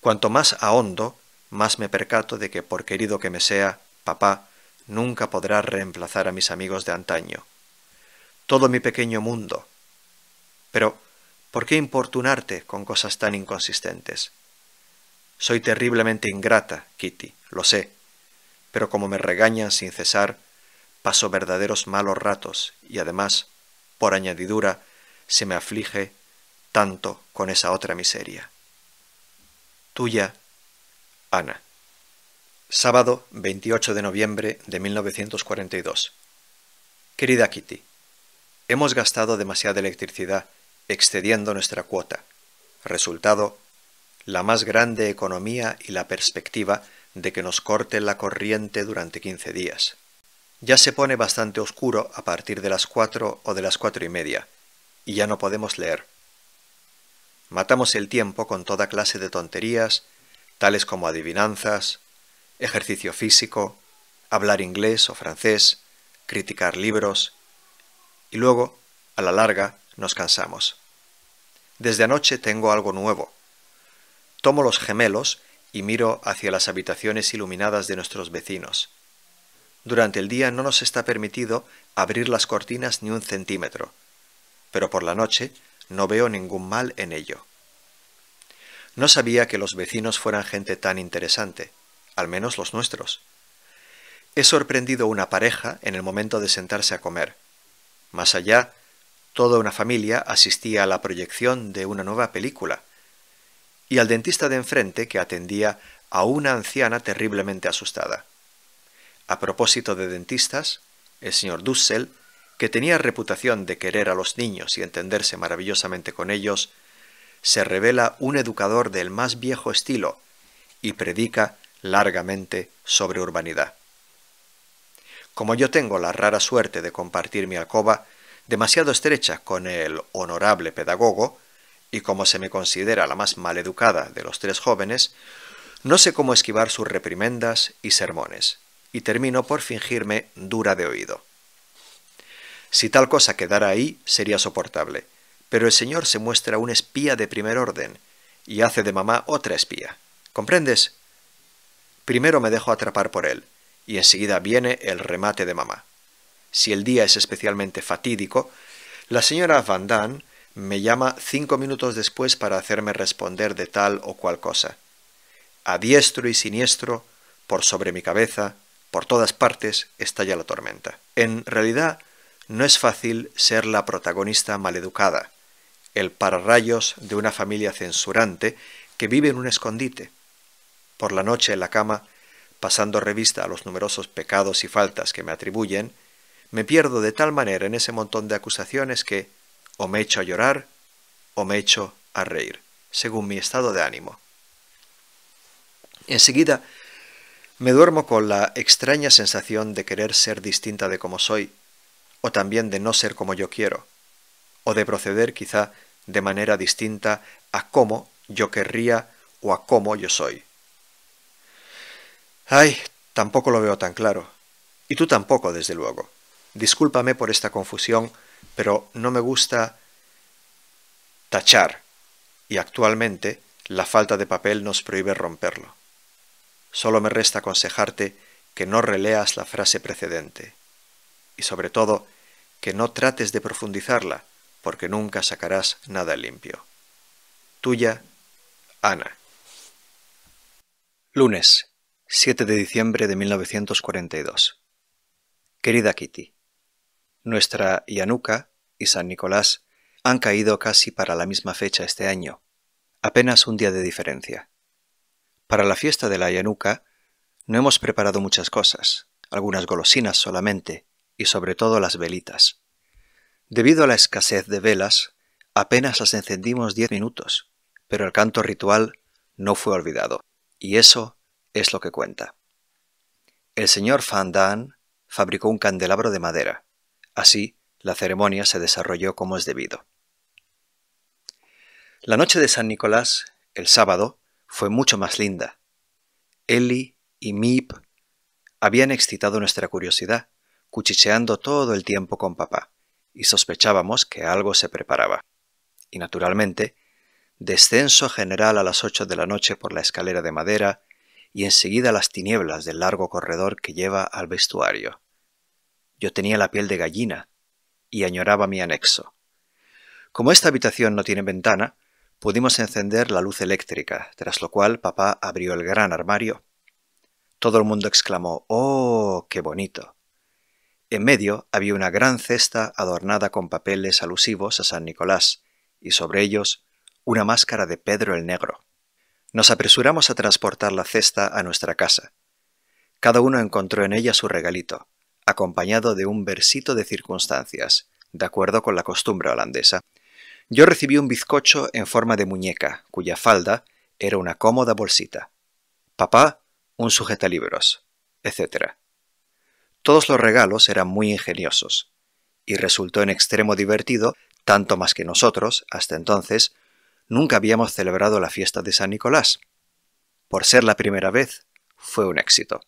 Cuanto más ahondo, más me percato de que, por querido que me sea, papá nunca podrá reemplazar a mis amigos de antaño. Todo mi pequeño mundo. Pero, ¿por qué importunarte con cosas tan inconsistentes? Soy terriblemente ingrata, Kitty, lo sé, pero como me regañan sin cesar, paso verdaderos malos ratos y además, por añadidura, se me aflige tanto con esa otra miseria. Tuya, Ana. Sábado 28 de noviembre de 1942. Querida Kitty, hemos gastado demasiada electricidad, excediendo nuestra cuota. Resultado, la más grande economía y la perspectiva de que nos corte la corriente durante 15 días. Ya se pone bastante oscuro a partir de las 4 o de las cuatro y media, y ya no podemos leer. Matamos el tiempo con toda clase de tonterías, tales como adivinanzas, ejercicio físico, hablar inglés o francés, criticar libros, y luego, a la larga, nos cansamos. Desde anoche tengo algo nuevo. Tomo los gemelos y miro hacia las habitaciones iluminadas de nuestros vecinos. Durante el día no nos está permitido abrir las cortinas ni un centímetro, pero por la noche no veo ningún mal en ello. No sabía que los vecinos fueran gente tan interesante al menos los nuestros. He sorprendido una pareja en el momento de sentarse a comer. Más allá, toda una familia asistía a la proyección de una nueva película. Y al dentista de enfrente que atendía a una anciana terriblemente asustada. A propósito de dentistas, el señor Dussel, que tenía reputación de querer a los niños y entenderse maravillosamente con ellos, se revela un educador del más viejo estilo y predica largamente sobre urbanidad. Como yo tengo la rara suerte de compartir mi alcoba, demasiado estrecha con el honorable pedagogo, y como se me considera la más maleducada de los tres jóvenes, no sé cómo esquivar sus reprimendas y sermones, y termino por fingirme dura de oído. Si tal cosa quedara ahí, sería soportable, pero el señor se muestra un espía de primer orden, y hace de mamá otra espía. ¿Comprendes? Primero me dejo atrapar por él, y enseguida viene el remate de mamá. Si el día es especialmente fatídico, la señora Van Damme me llama cinco minutos después para hacerme responder de tal o cual cosa. A diestro y siniestro, por sobre mi cabeza, por todas partes, estalla la tormenta. En realidad, no es fácil ser la protagonista maleducada, el pararrayos de una familia censurante que vive en un escondite, por la noche en la cama, pasando revista a los numerosos pecados y faltas que me atribuyen, me pierdo de tal manera en ese montón de acusaciones que o me echo a llorar o me echo a reír, según mi estado de ánimo. Enseguida me duermo con la extraña sensación de querer ser distinta de como soy, o también de no ser como yo quiero, o de proceder quizá de manera distinta a cómo yo querría o a cómo yo soy. Ay, tampoco lo veo tan claro. Y tú tampoco, desde luego. Discúlpame por esta confusión, pero no me gusta tachar. Y actualmente la falta de papel nos prohíbe romperlo. Solo me resta aconsejarte que no releas la frase precedente. Y sobre todo, que no trates de profundizarla, porque nunca sacarás nada limpio. Tuya, Ana. Lunes, 7 de diciembre de 1942. Querida Kitty, nuestra Yanuka y San Nicolás han caído casi para la misma fecha este año, apenas un día de diferencia. Para la fiesta de la Yanuka no hemos preparado muchas cosas, algunas golosinas solamente, y sobre todo las velitas. Debido a la escasez de velas, apenas las encendimos diez minutos, pero el canto ritual no fue olvidado, y eso es lo que cuenta. El señor Van Daan fabricó un candelabro de madera. Así, la ceremonia se desarrolló como es debido. La noche de San Nicolás, el sábado, fue mucho más linda. Eli y Mip habían excitado nuestra curiosidad, cuchicheando todo el tiempo con papá, y sospechábamos que algo se preparaba. Y naturalmente, descenso general a las ocho de la noche por la escalera de madera, y enseguida las tinieblas del largo corredor que lleva al vestuario. Yo tenía la piel de gallina y añoraba mi anexo. Como esta habitación no tiene ventana, pudimos encender la luz eléctrica, tras lo cual papá abrió el gran armario. Todo el mundo exclamó ¡Oh, qué bonito! En medio había una gran cesta adornada con papeles alusivos a San Nicolás, y sobre ellos una máscara de Pedro el Negro. Nos apresuramos a transportar la cesta a nuestra casa. Cada uno encontró en ella su regalito, acompañado de un versito de circunstancias, de acuerdo con la costumbre holandesa. Yo recibí un bizcocho en forma de muñeca, cuya falda era una cómoda bolsita. Papá, un sujetalibros, etc. Todos los regalos eran muy ingeniosos, y resultó en extremo divertido, tanto más que nosotros, hasta entonces, Nunca habíamos celebrado la fiesta de San Nicolás. Por ser la primera vez, fue un éxito.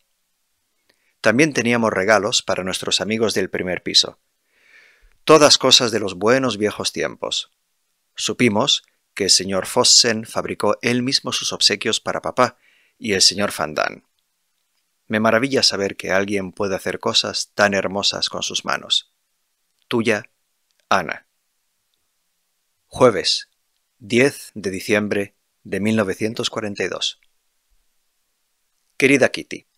También teníamos regalos para nuestros amigos del primer piso. Todas cosas de los buenos viejos tiempos. Supimos que el señor Fossen fabricó él mismo sus obsequios para papá y el señor Fandán. Me maravilla saber que alguien puede hacer cosas tan hermosas con sus manos. Tuya, Ana. Jueves 10 de diciembre de 1942. Querida Kitty,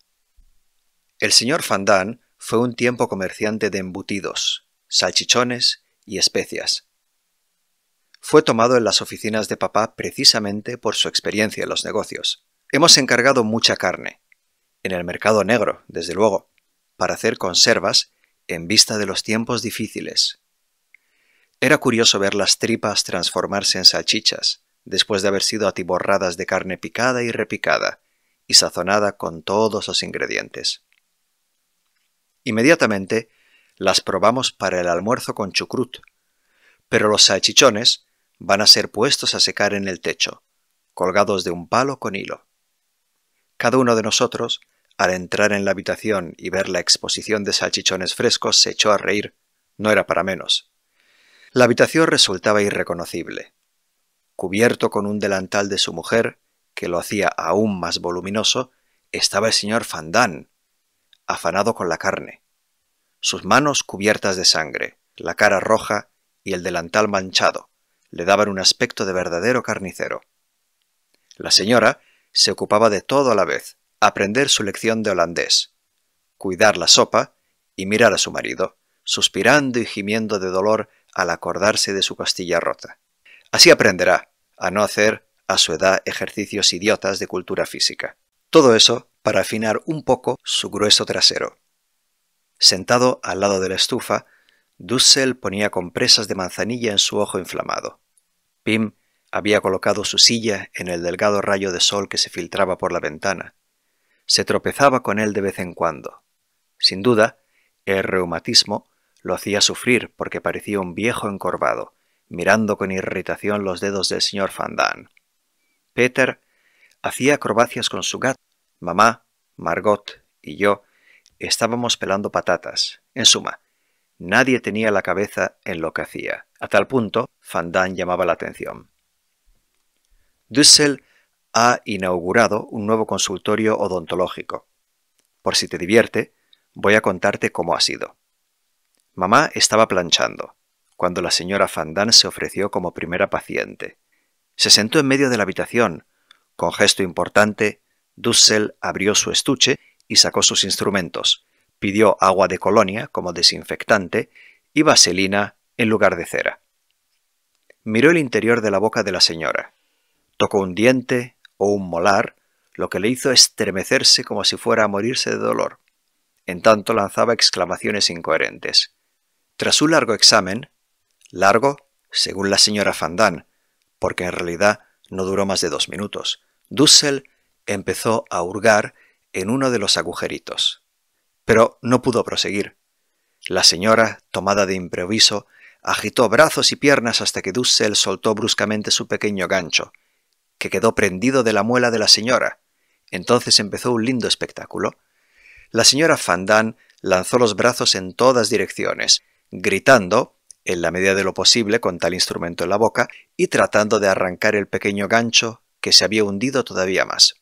el señor Fandán fue un tiempo comerciante de embutidos, salchichones y especias. Fue tomado en las oficinas de papá precisamente por su experiencia en los negocios. Hemos encargado mucha carne, en el mercado negro, desde luego, para hacer conservas en vista de los tiempos difíciles. Era curioso ver las tripas transformarse en salchichas, después de haber sido atiborradas de carne picada y repicada, y sazonada con todos los ingredientes. Inmediatamente las probamos para el almuerzo con chucrut, pero los salchichones van a ser puestos a secar en el techo, colgados de un palo con hilo. Cada uno de nosotros, al entrar en la habitación y ver la exposición de salchichones frescos, se echó a reír. No era para menos. La habitación resultaba irreconocible. Cubierto con un delantal de su mujer, que lo hacía aún más voluminoso, estaba el señor Fandán, afanado con la carne. Sus manos cubiertas de sangre, la cara roja y el delantal manchado le daban un aspecto de verdadero carnicero. La señora se ocupaba de todo a la vez, aprender su lección de holandés, cuidar la sopa y mirar a su marido, suspirando y gimiendo de dolor al acordarse de su costilla rota. Así aprenderá a no hacer a su edad ejercicios idiotas de cultura física. Todo eso para afinar un poco su grueso trasero. Sentado al lado de la estufa, Dussel ponía compresas de manzanilla en su ojo inflamado. Pim había colocado su silla en el delgado rayo de sol que se filtraba por la ventana. Se tropezaba con él de vez en cuando. Sin duda, el reumatismo lo hacía sufrir porque parecía un viejo encorvado, mirando con irritación los dedos del señor Fandán. Peter hacía acrobacias con su gato. Mamá, Margot y yo estábamos pelando patatas. En suma, nadie tenía la cabeza en lo que hacía. A tal punto, Fandán llamaba la atención. Dussel ha inaugurado un nuevo consultorio odontológico. Por si te divierte, voy a contarte cómo ha sido. Mamá estaba planchando, cuando la señora Fandán se ofreció como primera paciente. Se sentó en medio de la habitación. Con gesto importante, Dussel abrió su estuche y sacó sus instrumentos. Pidió agua de colonia como desinfectante y vaselina en lugar de cera. Miró el interior de la boca de la señora. Tocó un diente o un molar, lo que le hizo estremecerse como si fuera a morirse de dolor. En tanto lanzaba exclamaciones incoherentes. Tras un largo examen, largo según la señora Fandán, porque en realidad no duró más de dos minutos, Dussel empezó a hurgar en uno de los agujeritos. Pero no pudo proseguir. La señora, tomada de improviso, agitó brazos y piernas hasta que Dussel soltó bruscamente su pequeño gancho, que quedó prendido de la muela de la señora. Entonces empezó un lindo espectáculo. La señora Fandán lanzó los brazos en todas direcciones, gritando, en la medida de lo posible con tal instrumento en la boca, y tratando de arrancar el pequeño gancho que se había hundido todavía más.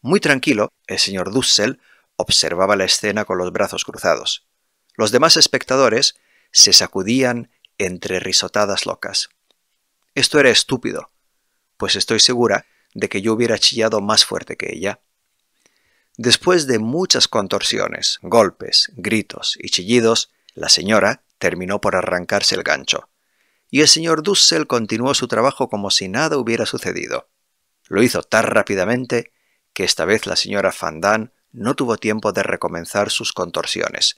Muy tranquilo, el señor Dussel observaba la escena con los brazos cruzados. Los demás espectadores se sacudían entre risotadas locas. Esto era estúpido, pues estoy segura de que yo hubiera chillado más fuerte que ella. Después de muchas contorsiones, golpes, gritos y chillidos, la señora terminó por arrancarse el gancho, y el señor Dussel continuó su trabajo como si nada hubiera sucedido. Lo hizo tan rápidamente que esta vez la señora Fandán no tuvo tiempo de recomenzar sus contorsiones.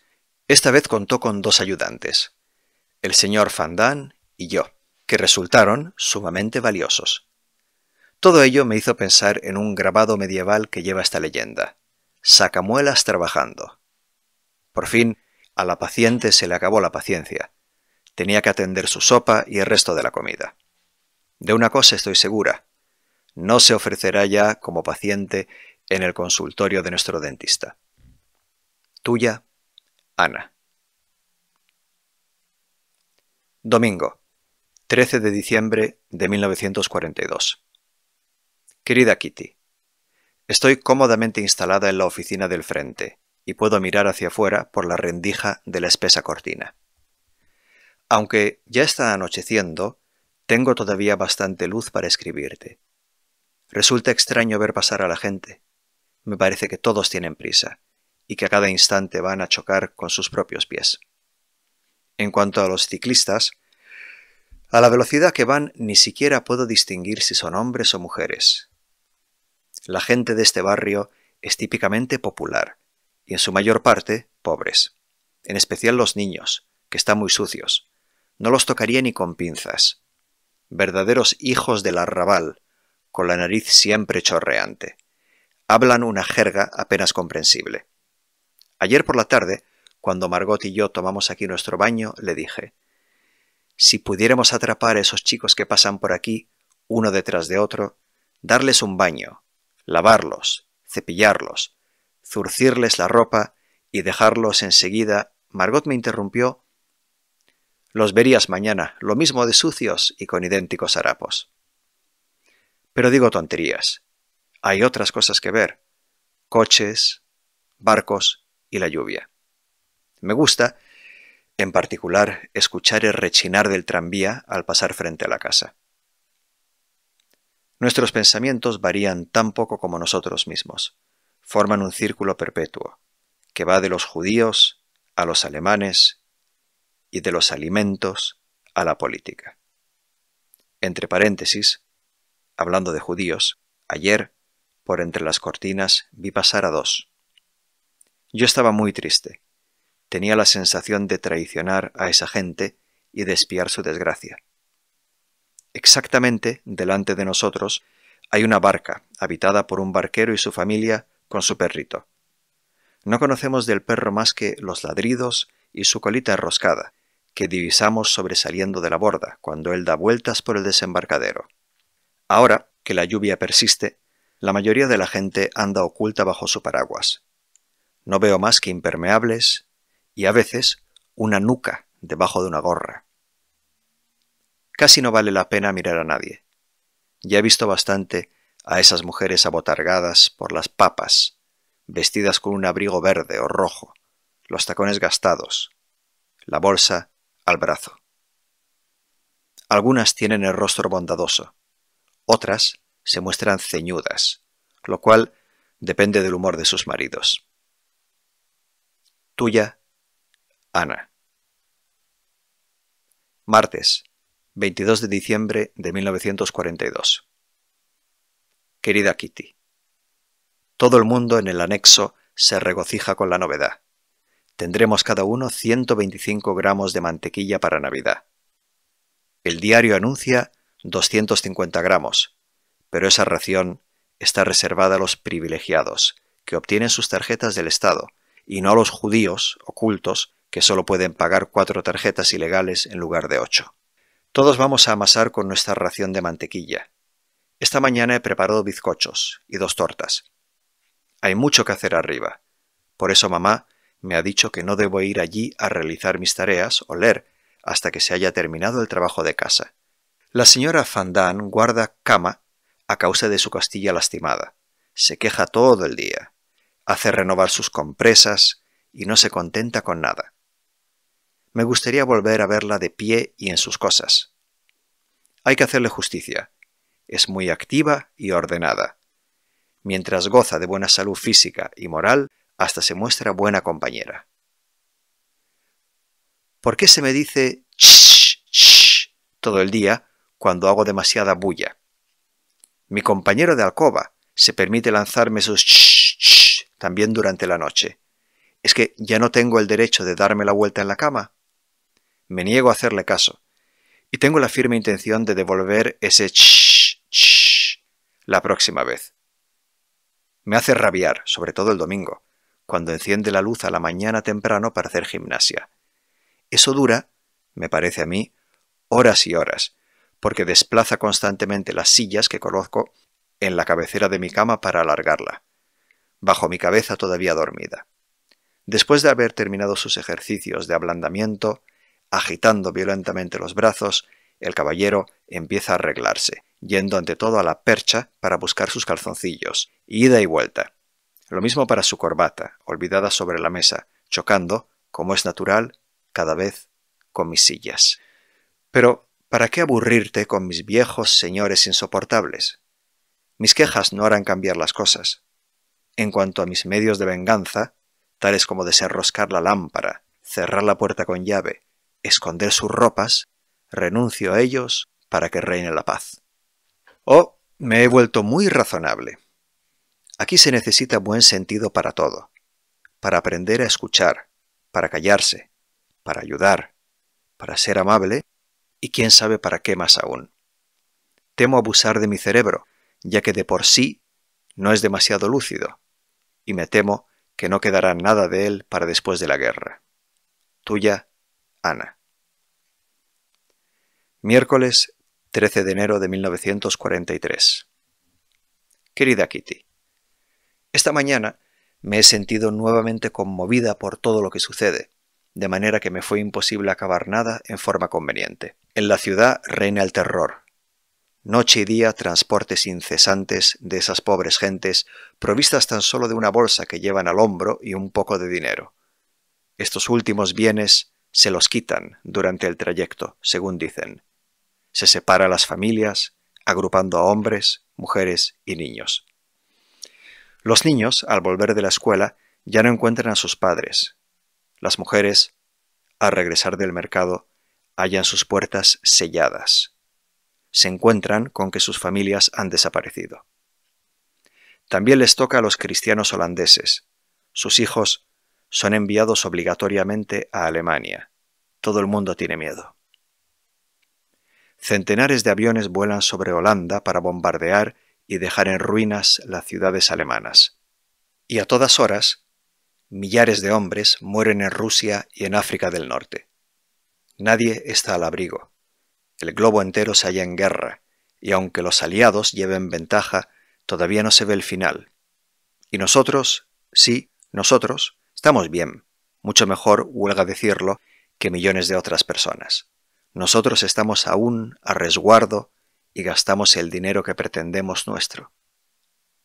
Esta vez contó con dos ayudantes, el señor Fandán y yo, que resultaron sumamente valiosos. Todo ello me hizo pensar en un grabado medieval que lleva esta leyenda. Sacamuelas trabajando. Por fin, a la paciente se le acabó la paciencia. Tenía que atender su sopa y el resto de la comida. De una cosa estoy segura. No se ofrecerá ya como paciente en el consultorio de nuestro dentista. Tuya, Ana. Domingo, 13 de diciembre de 1942. Querida Kitty, estoy cómodamente instalada en la oficina del frente y puedo mirar hacia afuera por la rendija de la espesa cortina. Aunque ya está anocheciendo, tengo todavía bastante luz para escribirte. Resulta extraño ver pasar a la gente. Me parece que todos tienen prisa y que a cada instante van a chocar con sus propios pies. En cuanto a los ciclistas, a la velocidad que van ni siquiera puedo distinguir si son hombres o mujeres. La gente de este barrio es típicamente popular, y en su mayor parte pobres, en especial los niños, que están muy sucios. No los tocaría ni con pinzas. Verdaderos hijos del arrabal, con la nariz siempre chorreante. Hablan una jerga apenas comprensible. Ayer por la tarde, cuando Margot y yo tomamos aquí nuestro baño, le dije, si pudiéramos atrapar a esos chicos que pasan por aquí, uno detrás de otro, darles un baño, lavarlos, cepillarlos, zurcirles la ropa y dejarlos enseguida, Margot me interrumpió. Los verías mañana, lo mismo de sucios y con idénticos harapos. Pero digo tonterías. Hay otras cosas que ver. Coches, barcos y la lluvia. Me gusta, en particular, escuchar el rechinar del tranvía al pasar frente a la casa. Nuestros pensamientos varían tan poco como nosotros mismos forman un círculo perpetuo que va de los judíos a los alemanes y de los alimentos a la política. Entre paréntesis, hablando de judíos, ayer, por entre las cortinas, vi pasar a dos. Yo estaba muy triste. Tenía la sensación de traicionar a esa gente y de espiar su desgracia. Exactamente delante de nosotros hay una barca habitada por un barquero y su familia con su perrito. No conocemos del perro más que los ladridos y su colita enroscada, que divisamos sobresaliendo de la borda cuando él da vueltas por el desembarcadero. Ahora que la lluvia persiste, la mayoría de la gente anda oculta bajo su paraguas. No veo más que impermeables y a veces una nuca debajo de una gorra. Casi no vale la pena mirar a nadie. Ya he visto bastante a esas mujeres abotargadas por las papas, vestidas con un abrigo verde o rojo, los tacones gastados, la bolsa al brazo. Algunas tienen el rostro bondadoso, otras se muestran ceñudas, lo cual depende del humor de sus maridos. Tuya, Ana. Martes, 22 de diciembre de 1942. Querida Kitty, todo el mundo en el anexo se regocija con la novedad. Tendremos cada uno 125 gramos de mantequilla para Navidad. El diario anuncia 250 gramos, pero esa ración está reservada a los privilegiados, que obtienen sus tarjetas del Estado, y no a los judíos ocultos, que solo pueden pagar cuatro tarjetas ilegales en lugar de ocho. Todos vamos a amasar con nuestra ración de mantequilla, esta mañana he preparado bizcochos y dos tortas. Hay mucho que hacer arriba. Por eso mamá me ha dicho que no debo ir allí a realizar mis tareas o leer hasta que se haya terminado el trabajo de casa. La señora Fandán guarda cama a causa de su castilla lastimada. Se queja todo el día. Hace renovar sus compresas y no se contenta con nada. Me gustaría volver a verla de pie y en sus cosas. Hay que hacerle justicia es muy activa y ordenada. Mientras goza de buena salud física y moral, hasta se muestra buena compañera. ¿Por qué se me dice shh, todo el día cuando hago demasiada bulla? Mi compañero de alcoba se permite lanzarme sus ch shh también durante la noche. ¿Es que ya no tengo el derecho de darme la vuelta en la cama? Me niego a hacerle caso, y tengo la firme intención de devolver ese shh la próxima vez. Me hace rabiar, sobre todo el domingo, cuando enciende la luz a la mañana temprano para hacer gimnasia. Eso dura, me parece a mí, horas y horas, porque desplaza constantemente las sillas que conozco en la cabecera de mi cama para alargarla, bajo mi cabeza todavía dormida. Después de haber terminado sus ejercicios de ablandamiento, agitando violentamente los brazos, el caballero empieza a arreglarse, yendo ante todo a la percha para buscar sus calzoncillos, ida y vuelta. Lo mismo para su corbata, olvidada sobre la mesa, chocando, como es natural, cada vez con mis sillas. Pero, ¿para qué aburrirte con mis viejos señores insoportables? Mis quejas no harán cambiar las cosas. En cuanto a mis medios de venganza, tales como desenroscar la lámpara, cerrar la puerta con llave, esconder sus ropas, renuncio a ellos para que reine la paz. Oh, me he vuelto muy razonable. Aquí se necesita buen sentido para todo, para aprender a escuchar, para callarse, para ayudar, para ser amable y quién sabe para qué más aún. Temo abusar de mi cerebro, ya que de por sí no es demasiado lúcido, y me temo que no quedará nada de él para después de la guerra. Tuya, Ana. Miércoles 13 de enero de 1943. Querida Kitty, esta mañana me he sentido nuevamente conmovida por todo lo que sucede, de manera que me fue imposible acabar nada en forma conveniente. En la ciudad reina el terror. Noche y día transportes incesantes de esas pobres gentes, provistas tan solo de una bolsa que llevan al hombro y un poco de dinero. Estos últimos bienes se los quitan durante el trayecto, según dicen se separa las familias, agrupando a hombres, mujeres y niños. Los niños, al volver de la escuela, ya no encuentran a sus padres. Las mujeres, al regresar del mercado, hallan sus puertas selladas. Se encuentran con que sus familias han desaparecido. También les toca a los cristianos holandeses. Sus hijos son enviados obligatoriamente a Alemania. Todo el mundo tiene miedo centenares de aviones vuelan sobre Holanda para bombardear y dejar en ruinas las ciudades alemanas. Y a todas horas, millares de hombres mueren en Rusia y en África del Norte. Nadie está al abrigo. El globo entero se halla en guerra, y aunque los aliados lleven ventaja, todavía no se ve el final. Y nosotros, sí, nosotros, estamos bien, mucho mejor, huelga decirlo, que millones de otras personas. Nosotros estamos aún a resguardo y gastamos el dinero que pretendemos nuestro.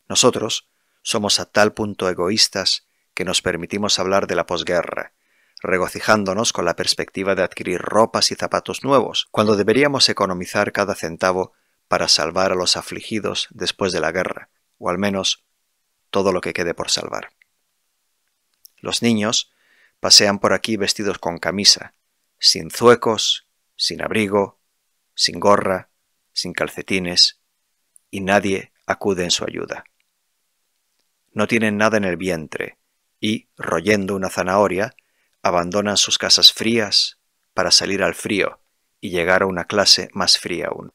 Nosotros somos a tal punto egoístas que nos permitimos hablar de la posguerra, regocijándonos con la perspectiva de adquirir ropas y zapatos nuevos, cuando deberíamos economizar cada centavo para salvar a los afligidos después de la guerra, o al menos todo lo que quede por salvar. Los niños pasean por aquí vestidos con camisa, sin zuecos sin abrigo, sin gorra, sin calcetines, y nadie acude en su ayuda. No tienen nada en el vientre, y, royendo una zanahoria, abandonan sus casas frías para salir al frío y llegar a una clase más fría aún.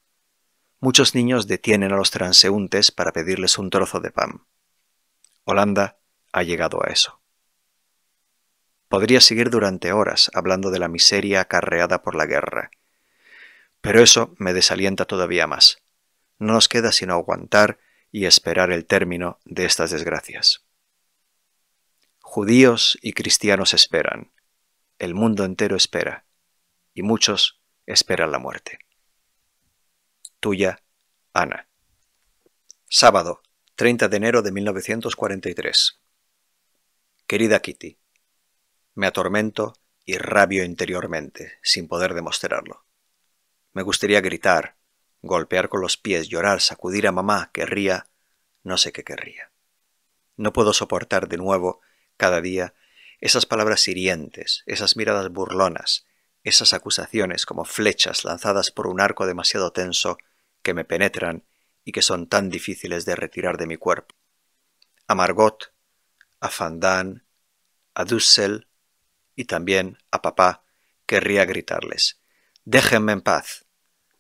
Muchos niños detienen a los transeúntes para pedirles un trozo de pan. Holanda ha llegado a eso. Podría seguir durante horas hablando de la miseria acarreada por la guerra. Pero eso me desalienta todavía más. No nos queda sino aguantar y esperar el término de estas desgracias. Judíos y cristianos esperan. El mundo entero espera. Y muchos esperan la muerte. Tuya, Ana. Sábado, 30 de enero de 1943. Querida Kitty, me atormento y rabio interiormente, sin poder demostrarlo. Me gustaría gritar, golpear con los pies, llorar, sacudir a mamá, querría, no sé qué querría. No puedo soportar de nuevo, cada día, esas palabras hirientes, esas miradas burlonas, esas acusaciones como flechas lanzadas por un arco demasiado tenso que me penetran y que son tan difíciles de retirar de mi cuerpo. A Margot, a Fandan, a Dussel, y también a papá querría gritarles Déjenme en paz.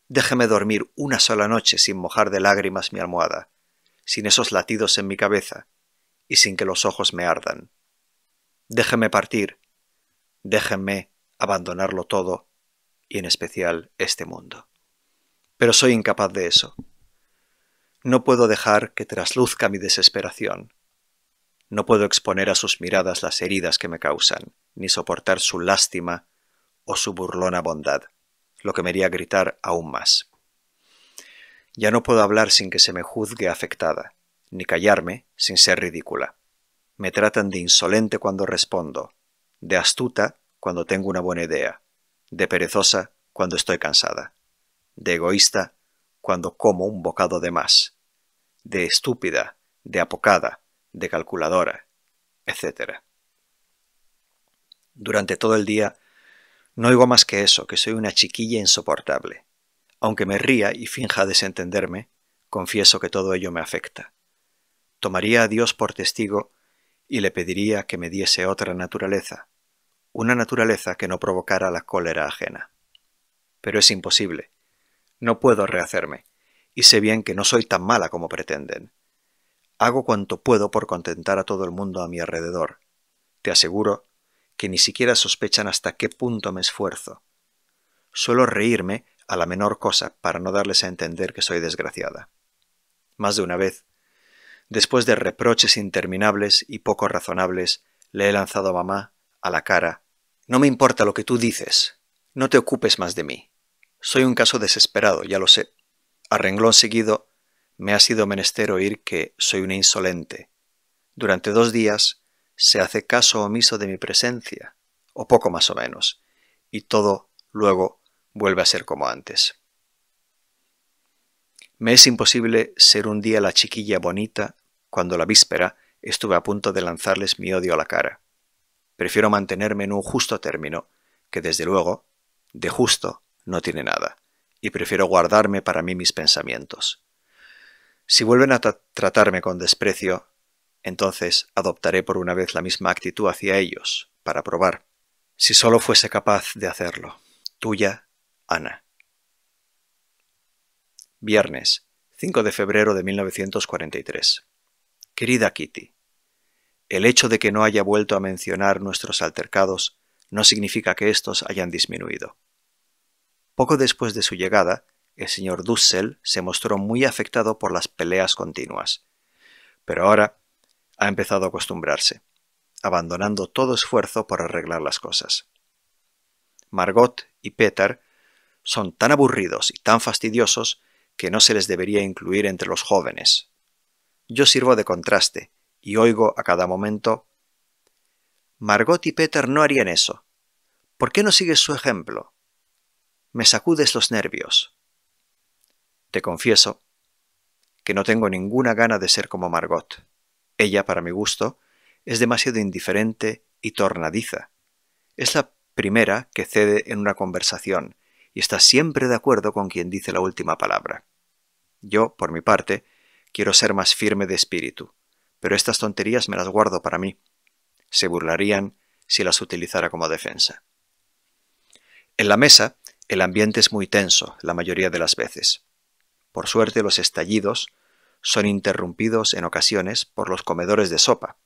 Déjeme dormir una sola noche sin mojar de lágrimas mi almohada, sin esos latidos en mi cabeza y sin que los ojos me ardan. Déjenme partir. Déjenme abandonarlo todo y en especial este mundo. Pero soy incapaz de eso. No puedo dejar que trasluzca mi desesperación, no puedo exponer a sus miradas las heridas que me causan, ni soportar su lástima o su burlona bondad, lo que me haría gritar aún más. Ya no puedo hablar sin que se me juzgue afectada, ni callarme sin ser ridícula. Me tratan de insolente cuando respondo, de astuta cuando tengo una buena idea, de perezosa cuando estoy cansada, de egoísta cuando como un bocado de más, de estúpida, de apocada, de calculadora, etc. Durante todo el día no oigo más que eso, que soy una chiquilla insoportable. Aunque me ría y finja desentenderme, confieso que todo ello me afecta. Tomaría a Dios por testigo y le pediría que me diese otra naturaleza, una naturaleza que no provocara la cólera ajena. Pero es imposible. No puedo rehacerme, y sé bien que no soy tan mala como pretenden. Hago cuanto puedo por contentar a todo el mundo a mi alrededor. Te aseguro que ni siquiera sospechan hasta qué punto me esfuerzo. Suelo reírme a la menor cosa para no darles a entender que soy desgraciada. Más de una vez, después de reproches interminables y poco razonables, le he lanzado a mamá a la cara. No me importa lo que tú dices. No te ocupes más de mí. Soy un caso desesperado, ya lo sé. A renglón seguido, me ha sido menester oír que soy una insolente. Durante dos días se hace caso omiso de mi presencia, o poco más o menos, y todo luego vuelve a ser como antes. Me es imposible ser un día la chiquilla bonita cuando la víspera estuve a punto de lanzarles mi odio a la cara. Prefiero mantenerme en un justo término, que desde luego, de justo, no tiene nada, y prefiero guardarme para mí mis pensamientos. Si vuelven a tratarme con desprecio, entonces adoptaré por una vez la misma actitud hacia ellos, para probar, si solo fuese capaz de hacerlo. Tuya, Ana. Viernes, 5 de febrero de 1943. Querida Kitty, el hecho de que no haya vuelto a mencionar nuestros altercados no significa que éstos hayan disminuido. Poco después de su llegada, el señor Dussel se mostró muy afectado por las peleas continuas. Pero ahora ha empezado a acostumbrarse, abandonando todo esfuerzo por arreglar las cosas. Margot y Peter son tan aburridos y tan fastidiosos que no se les debería incluir entre los jóvenes. Yo sirvo de contraste y oigo a cada momento Margot y Peter no harían eso. ¿Por qué no sigues su ejemplo? Me sacudes los nervios. Te confieso que no tengo ninguna gana de ser como Margot. Ella, para mi gusto, es demasiado indiferente y tornadiza. Es la primera que cede en una conversación y está siempre de acuerdo con quien dice la última palabra. Yo, por mi parte, quiero ser más firme de espíritu, pero estas tonterías me las guardo para mí. Se burlarían si las utilizara como defensa. En la mesa, el ambiente es muy tenso la mayoría de las veces. Por suerte los estallidos son interrumpidos en ocasiones por los comedores de sopa,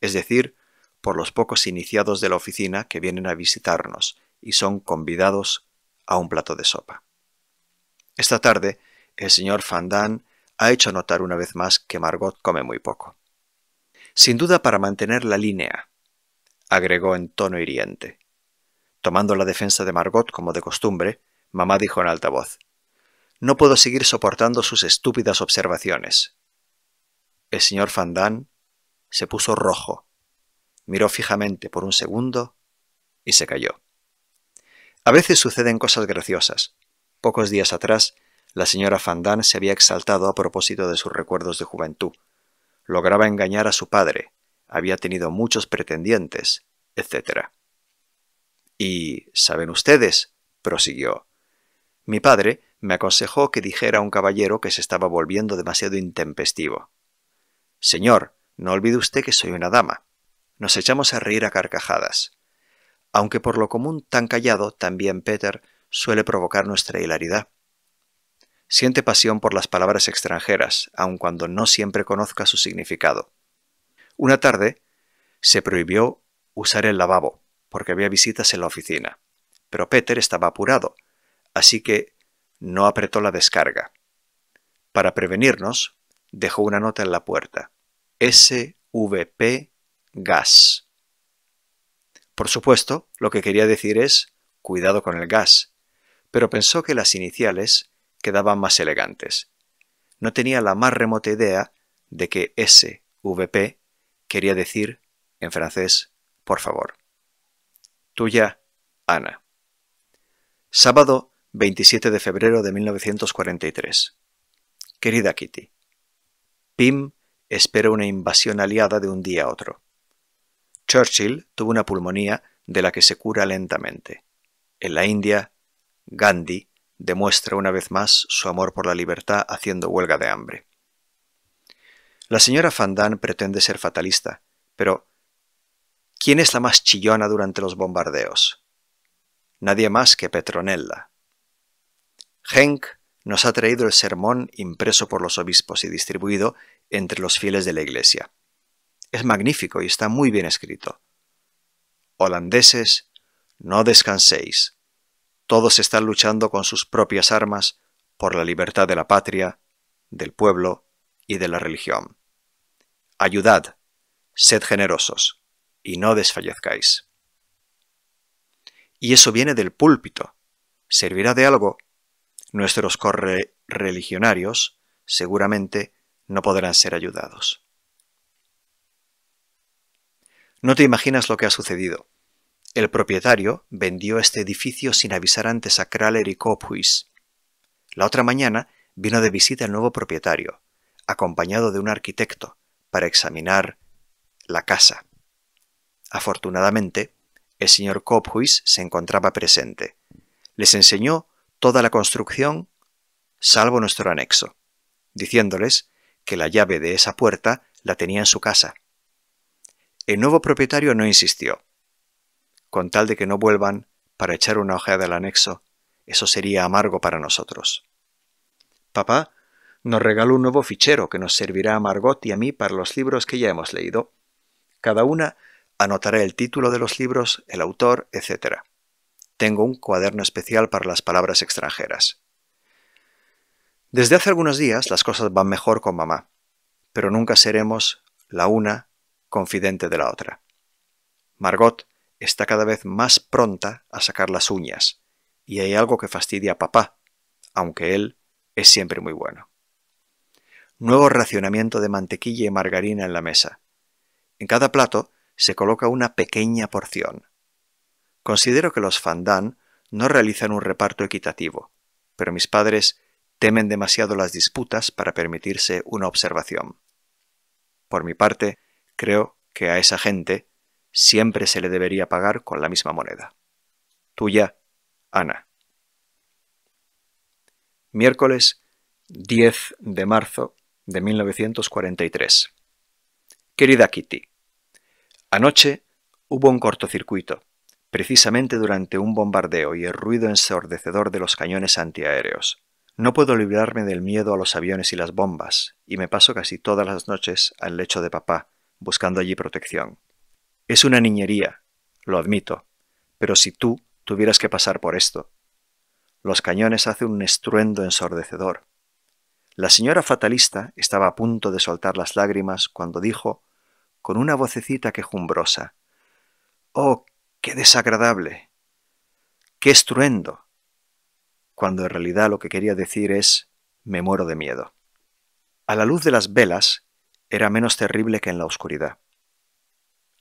es decir, por los pocos iniciados de la oficina que vienen a visitarnos y son convidados a un plato de sopa. Esta tarde, el señor Fandán ha hecho notar una vez más que Margot come muy poco. Sin duda para mantener la línea, agregó en tono hiriente. Tomando la defensa de Margot como de costumbre, mamá dijo en alta voz no puedo seguir soportando sus estúpidas observaciones. El señor Fandán se puso rojo, miró fijamente por un segundo y se cayó. A veces suceden cosas graciosas. Pocos días atrás, la señora Fandán se había exaltado a propósito de sus recuerdos de juventud. Lograba engañar a su padre, había tenido muchos pretendientes, etc. Y, ¿saben ustedes? prosiguió. Mi padre me aconsejó que dijera a un caballero que se estaba volviendo demasiado intempestivo. Señor, no olvide usted que soy una dama. Nos echamos a reír a carcajadas. Aunque por lo común tan callado, también Peter suele provocar nuestra hilaridad. Siente pasión por las palabras extranjeras, aun cuando no siempre conozca su significado. Una tarde se prohibió usar el lavabo, porque había visitas en la oficina. Pero Peter estaba apurado, así que no apretó la descarga. Para prevenirnos, dejó una nota en la puerta. SVP gas. Por supuesto, lo que quería decir es cuidado con el gas, pero pensó que las iniciales quedaban más elegantes. No tenía la más remota idea de que SVP quería decir, en francés, por favor. Tuya, Ana. Sábado 27 de febrero de 1943. Querida Kitty, Pim espera una invasión aliada de un día a otro. Churchill tuvo una pulmonía de la que se cura lentamente. En la India, Gandhi demuestra una vez más su amor por la libertad haciendo huelga de hambre. La señora Fandán pretende ser fatalista, pero ¿quién es la más chillona durante los bombardeos? Nadie más que Petronella. Henk nos ha traído el sermón impreso por los obispos y distribuido entre los fieles de la Iglesia. Es magnífico y está muy bien escrito. Holandeses, no descanséis. Todos están luchando con sus propias armas por la libertad de la patria, del pueblo y de la religión. Ayudad, sed generosos y no desfallezcáis. Y eso viene del púlpito. Servirá de algo nuestros correligionarios seguramente no podrán ser ayudados. No te imaginas lo que ha sucedido. El propietario vendió este edificio sin avisar antes a Kraler y Copuis. La otra mañana vino de visita el nuevo propietario, acompañado de un arquitecto, para examinar la casa. Afortunadamente, el señor Cophuis se encontraba presente. Les enseñó toda la construcción salvo nuestro anexo, diciéndoles que la llave de esa puerta la tenía en su casa. El nuevo propietario no insistió, con tal de que no vuelvan para echar una ojeada al anexo, eso sería amargo para nosotros. Papá nos regaló un nuevo fichero que nos servirá a Margot y a mí para los libros que ya hemos leído. Cada una anotará el título de los libros, el autor, etcétera. Tengo un cuaderno especial para las palabras extranjeras. Desde hace algunos días las cosas van mejor con mamá, pero nunca seremos la una confidente de la otra. Margot está cada vez más pronta a sacar las uñas, y hay algo que fastidia a papá, aunque él es siempre muy bueno. Nuevo racionamiento de mantequilla y margarina en la mesa. En cada plato se coloca una pequeña porción. Considero que los Fandán no realizan un reparto equitativo, pero mis padres temen demasiado las disputas para permitirse una observación. Por mi parte, creo que a esa gente siempre se le debería pagar con la misma moneda. Tuya, Ana. Miércoles 10 de marzo de 1943. Querida Kitty, anoche hubo un cortocircuito precisamente durante un bombardeo y el ruido ensordecedor de los cañones antiaéreos. No puedo librarme del miedo a los aviones y las bombas, y me paso casi todas las noches al lecho de papá, buscando allí protección. Es una niñería, lo admito, pero si tú tuvieras que pasar por esto. Los cañones hacen un estruendo ensordecedor. La señora fatalista estaba a punto de soltar las lágrimas cuando dijo, con una vocecita quejumbrosa, Oh, qué desagradable, qué estruendo, cuando en realidad lo que quería decir es me muero de miedo. A la luz de las velas era menos terrible que en la oscuridad.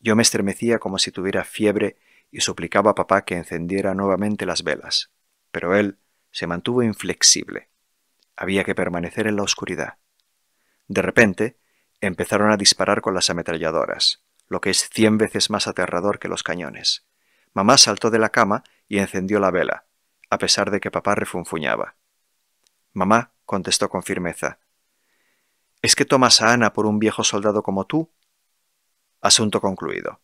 Yo me estremecía como si tuviera fiebre y suplicaba a papá que encendiera nuevamente las velas, pero él se mantuvo inflexible. Había que permanecer en la oscuridad. De repente, empezaron a disparar con las ametralladoras, lo que es cien veces más aterrador que los cañones. Mamá saltó de la cama y encendió la vela, a pesar de que papá refunfuñaba. Mamá contestó con firmeza. ¿Es que tomas a Ana por un viejo soldado como tú? Asunto concluido.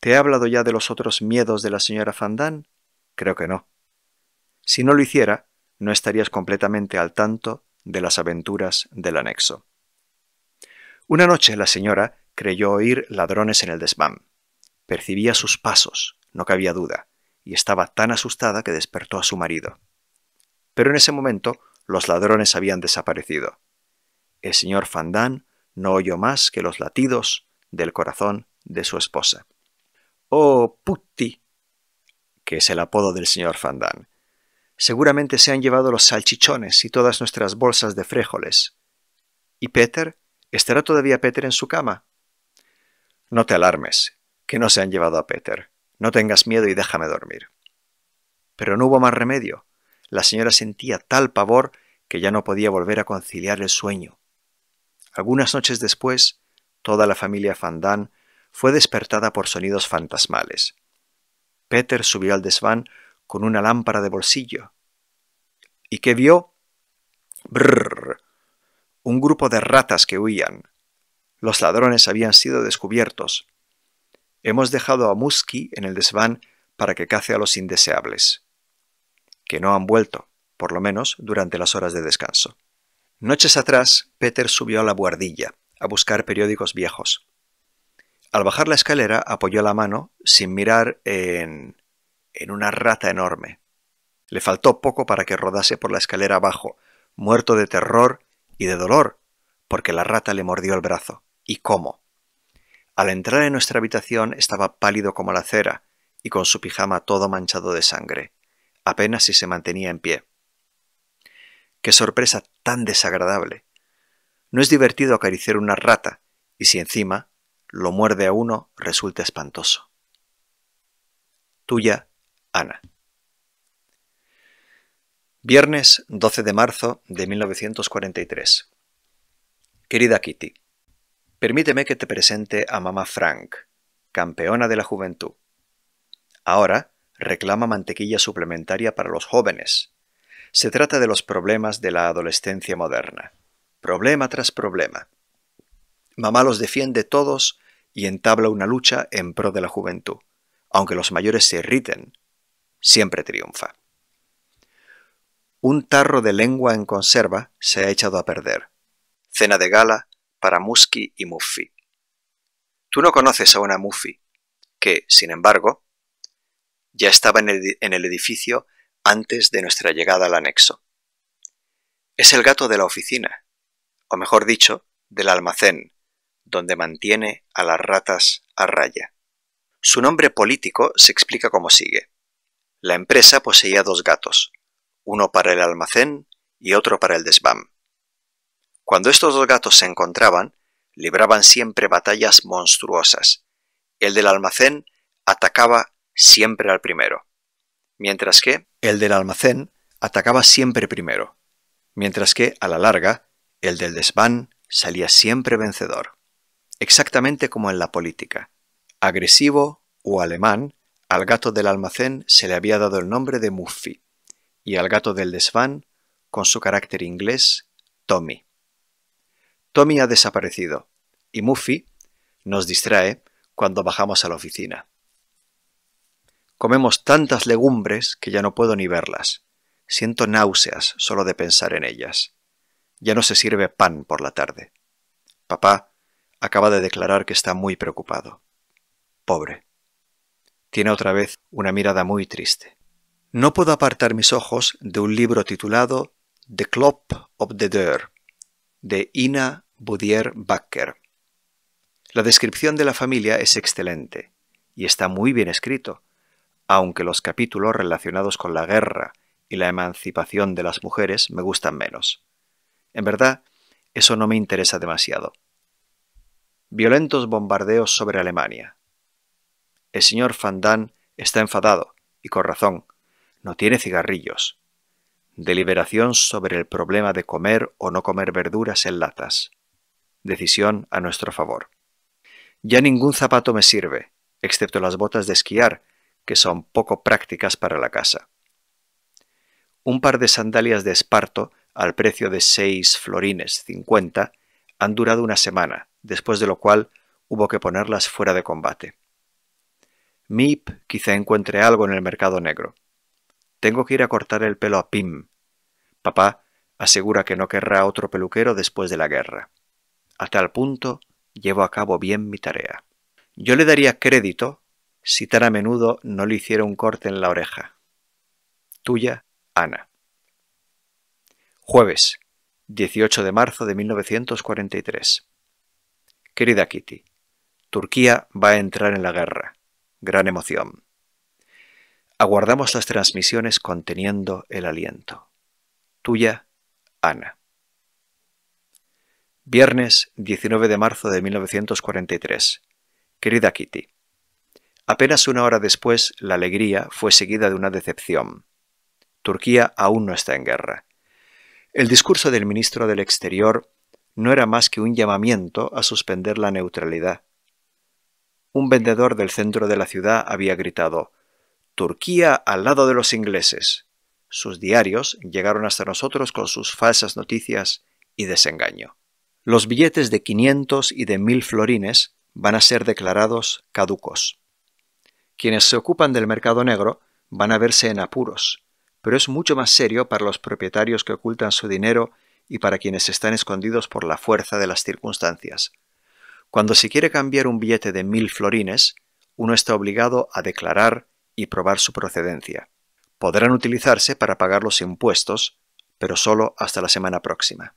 ¿Te he hablado ya de los otros miedos de la señora Fandán? Creo que no. Si no lo hiciera, no estarías completamente al tanto de las aventuras del anexo. Una noche la señora creyó oír ladrones en el desván. Percibía sus pasos, no cabía duda, y estaba tan asustada que despertó a su marido. Pero en ese momento los ladrones habían desaparecido. El señor Fandán no oyó más que los latidos del corazón de su esposa. ¡Oh, putti! que es el apodo del señor Fandán. Seguramente se han llevado los salchichones y todas nuestras bolsas de fréjoles. ¿Y Peter? ¿Estará todavía Peter en su cama? No te alarmes, que no se han llevado a Peter. No tengas miedo y déjame dormir. Pero no hubo más remedio. La señora sentía tal pavor que ya no podía volver a conciliar el sueño. Algunas noches después, toda la familia Fandán fue despertada por sonidos fantasmales. Peter subió al desván con una lámpara de bolsillo. ¿Y qué vio? Brrr. Un grupo de ratas que huían. Los ladrones habían sido descubiertos. Hemos dejado a Musky en el desván para que cace a los indeseables, que no han vuelto, por lo menos durante las horas de descanso. Noches atrás, Peter subió a la buhardilla a buscar periódicos viejos. Al bajar la escalera apoyó la mano sin mirar en... en una rata enorme. Le faltó poco para que rodase por la escalera abajo, muerto de terror y de dolor, porque la rata le mordió el brazo. ¿Y cómo? Al entrar en nuestra habitación estaba pálido como la cera y con su pijama todo manchado de sangre. Apenas si se mantenía en pie. Qué sorpresa tan desagradable. No es divertido acariciar una rata, y si encima lo muerde a uno, resulta espantoso. Tuya, Ana. Viernes 12 de marzo de 1943. Querida Kitty, Permíteme que te presente a mamá Frank, campeona de la juventud. Ahora reclama mantequilla suplementaria para los jóvenes. Se trata de los problemas de la adolescencia moderna. Problema tras problema. Mamá los defiende todos y entabla una lucha en pro de la juventud. Aunque los mayores se irriten, siempre triunfa. Un tarro de lengua en conserva se ha echado a perder. Cena de gala para Musky y Muffy. Tú no conoces a una Muffy, que, sin embargo, ya estaba en el, edificio antes de nuestra llegada al anexo. Es el gato de la oficina, o mejor dicho, del almacén, donde mantiene a las ratas a raya. Su nombre político se explica como sigue. La empresa poseía dos gatos, uno para el almacén y otro para el desván. Cuando estos dos gatos se encontraban, libraban siempre batallas monstruosas. El del almacén atacaba siempre al primero, mientras que el del almacén atacaba siempre primero, mientras que, a la larga, el del desván salía siempre vencedor. Exactamente como en la política. Agresivo o alemán, al gato del almacén se le había dado el nombre de Muffy, y al gato del desván, con su carácter inglés, Tommy. Tommy ha desaparecido y Muffy nos distrae cuando bajamos a la oficina. Comemos tantas legumbres que ya no puedo ni verlas. Siento náuseas solo de pensar en ellas. Ya no se sirve pan por la tarde. Papá acaba de declarar que está muy preocupado. Pobre. Tiene otra vez una mirada muy triste. No puedo apartar mis ojos de un libro titulado The Clop of the Deer, de Ina Boudier Bakker. La descripción de la familia es excelente y está muy bien escrito, aunque los capítulos relacionados con la guerra y la emancipación de las mujeres me gustan menos. En verdad, eso no me interesa demasiado. Violentos bombardeos sobre Alemania. El señor Van está enfadado, y con razón. No tiene cigarrillos. Deliberación sobre el problema de comer o no comer verduras en latas decisión a nuestro favor. Ya ningún zapato me sirve, excepto las botas de esquiar, que son poco prácticas para la casa. Un par de sandalias de esparto, al precio de seis florines cincuenta, han durado una semana, después de lo cual hubo que ponerlas fuera de combate. Mip quizá encuentre algo en el mercado negro. Tengo que ir a cortar el pelo a Pim. Papá asegura que no querrá otro peluquero después de la guerra. A tal punto llevo a cabo bien mi tarea. Yo le daría crédito si tan a menudo no le hiciera un corte en la oreja. Tuya, Ana. Jueves, 18 de marzo de 1943. Querida Kitty, Turquía va a entrar en la guerra. Gran emoción. Aguardamos las transmisiones conteniendo el aliento. Tuya, Ana. Viernes 19 de marzo de 1943. Querida Kitty, apenas una hora después la alegría fue seguida de una decepción. Turquía aún no está en guerra. El discurso del ministro del Exterior no era más que un llamamiento a suspender la neutralidad. Un vendedor del centro de la ciudad había gritado Turquía al lado de los ingleses. Sus diarios llegaron hasta nosotros con sus falsas noticias y desengaño. Los billetes de 500 y de 1000 florines van a ser declarados caducos. Quienes se ocupan del mercado negro van a verse en apuros, pero es mucho más serio para los propietarios que ocultan su dinero y para quienes están escondidos por la fuerza de las circunstancias. Cuando se quiere cambiar un billete de 1.000 florines, uno está obligado a declarar y probar su procedencia. Podrán utilizarse para pagar los impuestos, pero solo hasta la semana próxima.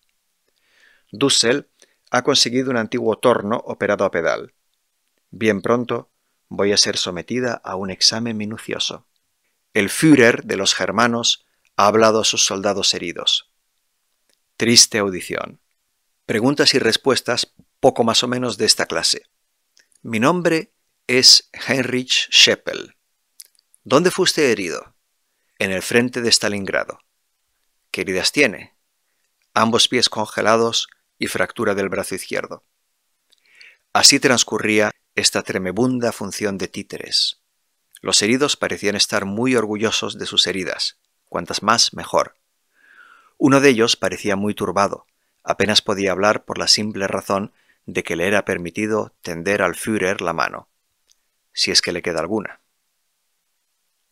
Dussel ha conseguido un antiguo torno operado a pedal. Bien pronto voy a ser sometida a un examen minucioso. El Führer de los germanos ha hablado a sus soldados heridos. Triste audición. Preguntas y respuestas poco más o menos de esta clase. Mi nombre es Heinrich Scheppel. ¿Dónde fuiste herido? En el frente de Stalingrado. ¿Qué heridas tiene? Ambos pies congelados y fractura del brazo izquierdo. Así transcurría esta tremebunda función de títeres. Los heridos parecían estar muy orgullosos de sus heridas, cuantas más mejor. Uno de ellos parecía muy turbado, apenas podía hablar por la simple razón de que le era permitido tender al Führer la mano, si es que le queda alguna.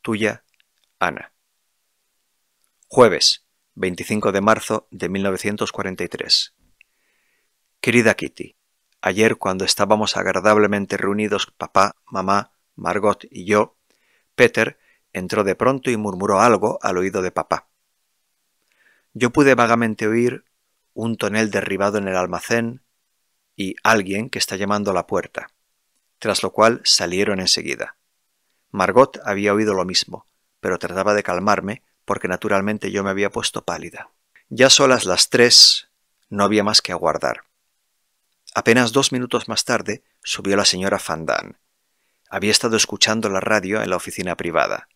Tuya, Ana. Jueves, 25 de marzo de 1943. Querida Kitty, ayer cuando estábamos agradablemente reunidos papá, mamá, Margot y yo, Peter entró de pronto y murmuró algo al oído de papá. Yo pude vagamente oír un tonel derribado en el almacén y alguien que está llamando a la puerta, tras lo cual salieron enseguida. Margot había oído lo mismo, pero trataba de calmarme porque naturalmente yo me había puesto pálida. Ya solas las tres no había más que aguardar. Apenas dos minutos más tarde subió la señora Fandán. Había estado escuchando la radio en la oficina privada.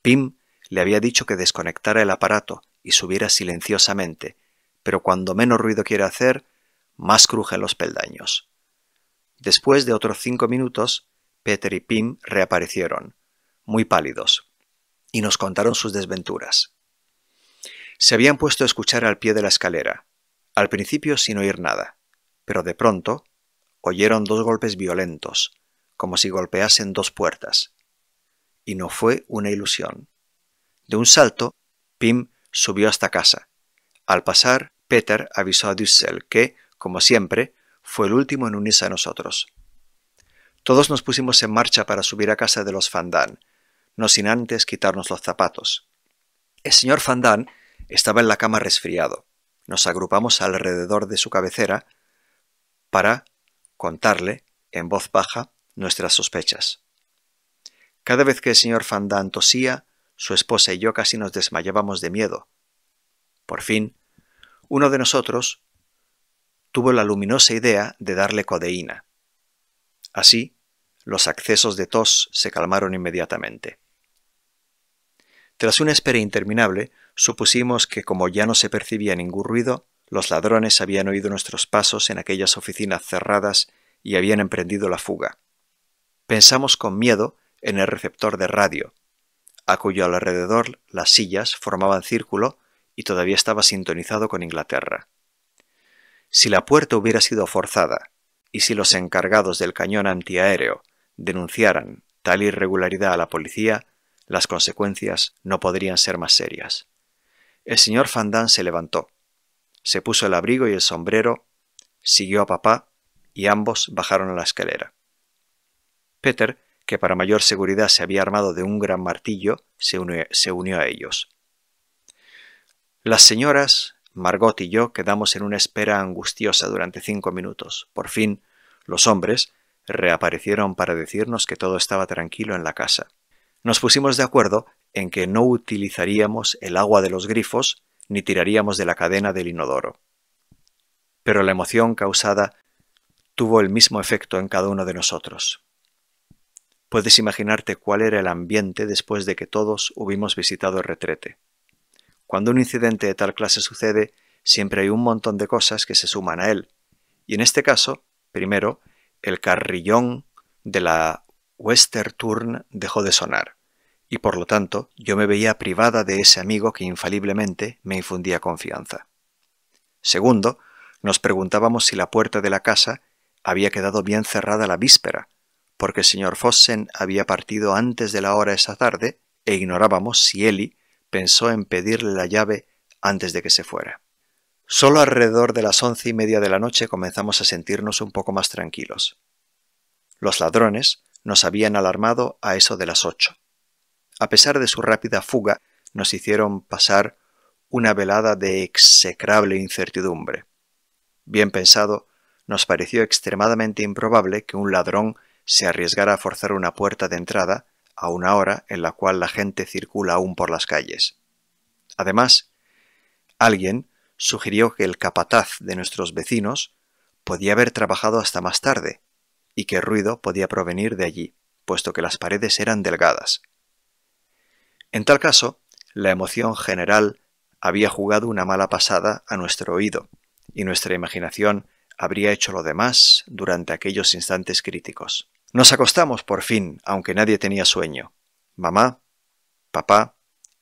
Pim le había dicho que desconectara el aparato y subiera silenciosamente, pero cuando menos ruido quiere hacer, más crujen los peldaños. Después de otros cinco minutos, Peter y Pim reaparecieron, muy pálidos, y nos contaron sus desventuras. Se habían puesto a escuchar al pie de la escalera, al principio sin oír nada pero de pronto oyeron dos golpes violentos, como si golpeasen dos puertas. Y no fue una ilusión. De un salto, Pim subió hasta casa. Al pasar, Peter avisó a Dussel que, como siempre, fue el último en unirse a nosotros. Todos nos pusimos en marcha para subir a casa de los Fandán, no sin antes quitarnos los zapatos. El señor Fandán estaba en la cama resfriado. Nos agrupamos alrededor de su cabecera para contarle en voz baja nuestras sospechas. Cada vez que el señor Fandán tosía, su esposa y yo casi nos desmayábamos de miedo. Por fin, uno de nosotros tuvo la luminosa idea de darle codeína. Así, los accesos de tos se calmaron inmediatamente. Tras una espera interminable, supusimos que como ya no se percibía ningún ruido, los ladrones habían oído nuestros pasos en aquellas oficinas cerradas y habían emprendido la fuga. Pensamos con miedo en el receptor de radio, a cuyo alrededor las sillas formaban círculo y todavía estaba sintonizado con Inglaterra. Si la puerta hubiera sido forzada y si los encargados del cañón antiaéreo denunciaran tal irregularidad a la policía, las consecuencias no podrían ser más serias. El señor Fandán se levantó, se puso el abrigo y el sombrero, siguió a papá y ambos bajaron a la escalera. Peter, que para mayor seguridad se había armado de un gran martillo, se unió, se unió a ellos. Las señoras, Margot y yo quedamos en una espera angustiosa durante cinco minutos. Por fin, los hombres reaparecieron para decirnos que todo estaba tranquilo en la casa. Nos pusimos de acuerdo en que no utilizaríamos el agua de los grifos ni tiraríamos de la cadena del inodoro. Pero la emoción causada tuvo el mismo efecto en cada uno de nosotros. Puedes imaginarte cuál era el ambiente después de que todos hubimos visitado el retrete. Cuando un incidente de tal clase sucede, siempre hay un montón de cosas que se suman a él. Y en este caso, primero, el carrillón de la Western Turn dejó de sonar y por lo tanto yo me veía privada de ese amigo que infaliblemente me infundía confianza. Segundo, nos preguntábamos si la puerta de la casa había quedado bien cerrada la víspera, porque el señor Fossen había partido antes de la hora esa tarde e ignorábamos si Eli pensó en pedirle la llave antes de que se fuera. Solo alrededor de las once y media de la noche comenzamos a sentirnos un poco más tranquilos. Los ladrones nos habían alarmado a eso de las ocho a pesar de su rápida fuga, nos hicieron pasar una velada de execrable incertidumbre. Bien pensado, nos pareció extremadamente improbable que un ladrón se arriesgara a forzar una puerta de entrada a una hora en la cual la gente circula aún por las calles. Además, alguien sugirió que el capataz de nuestros vecinos podía haber trabajado hasta más tarde y que ruido podía provenir de allí, puesto que las paredes eran delgadas. En tal caso, la emoción general había jugado una mala pasada a nuestro oído, y nuestra imaginación habría hecho lo demás durante aquellos instantes críticos. Nos acostamos por fin, aunque nadie tenía sueño. Mamá, papá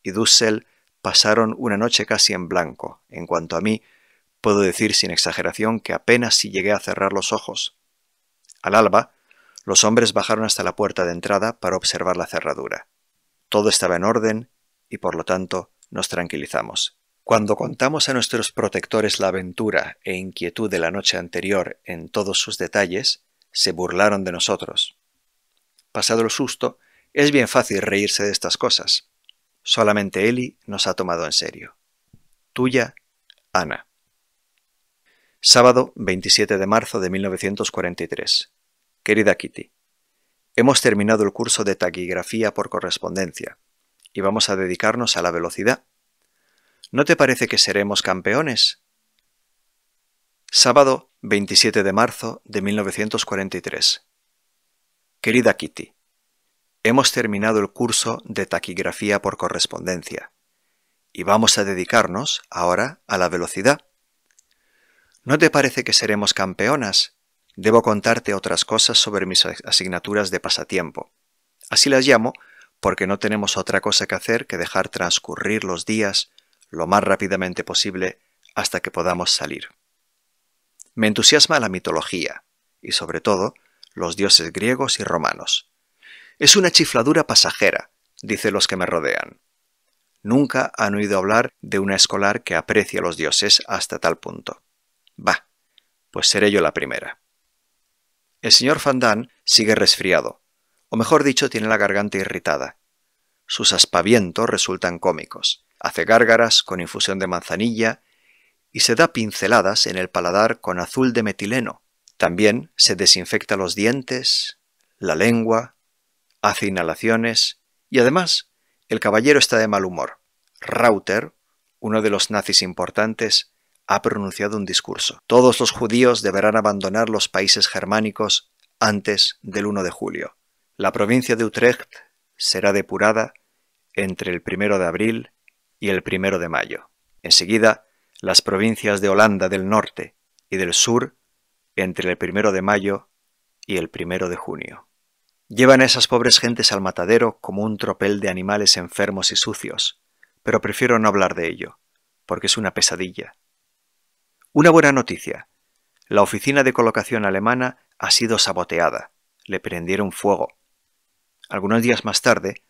y Dussel pasaron una noche casi en blanco. En cuanto a mí, puedo decir sin exageración que apenas si llegué a cerrar los ojos. Al alba, los hombres bajaron hasta la puerta de entrada para observar la cerradura. Todo estaba en orden y por lo tanto nos tranquilizamos. Cuando contamos a nuestros protectores la aventura e inquietud de la noche anterior en todos sus detalles, se burlaron de nosotros. Pasado el susto, es bien fácil reírse de estas cosas. Solamente Eli nos ha tomado en serio. Tuya, Ana. Sábado 27 de marzo de 1943. Querida Kitty, Hemos terminado el curso de taquigrafía por correspondencia y vamos a dedicarnos a la velocidad. ¿No te parece que seremos campeones? Sábado 27 de marzo de 1943. Querida Kitty, hemos terminado el curso de taquigrafía por correspondencia y vamos a dedicarnos ahora a la velocidad. ¿No te parece que seremos campeonas? Debo contarte otras cosas sobre mis asignaturas de pasatiempo. Así las llamo porque no tenemos otra cosa que hacer que dejar transcurrir los días lo más rápidamente posible hasta que podamos salir. Me entusiasma la mitología, y sobre todo los dioses griegos y romanos. Es una chifladura pasajera, dicen los que me rodean. Nunca han oído hablar de una escolar que aprecia a los dioses hasta tal punto. Bah, pues seré yo la primera. El señor Fandán sigue resfriado, o mejor dicho, tiene la garganta irritada. Sus aspavientos resultan cómicos. Hace gárgaras con infusión de manzanilla y se da pinceladas en el paladar con azul de metileno. También se desinfecta los dientes, la lengua, hace inhalaciones y además el caballero está de mal humor. Rauter, uno de los nazis importantes, ha pronunciado un discurso. Todos los judíos deberán abandonar los países germánicos antes del 1 de julio. La provincia de Utrecht será depurada entre el 1 de abril y el 1 de mayo. Enseguida, las provincias de Holanda del norte y del sur entre el 1 de mayo y el 1 de junio. Llevan a esas pobres gentes al matadero como un tropel de animales enfermos y sucios, pero prefiero no hablar de ello, porque es una pesadilla una buena noticia. La oficina de colocación alemana ha sido saboteada. Le prendieron fuego. Algunos días más tarde,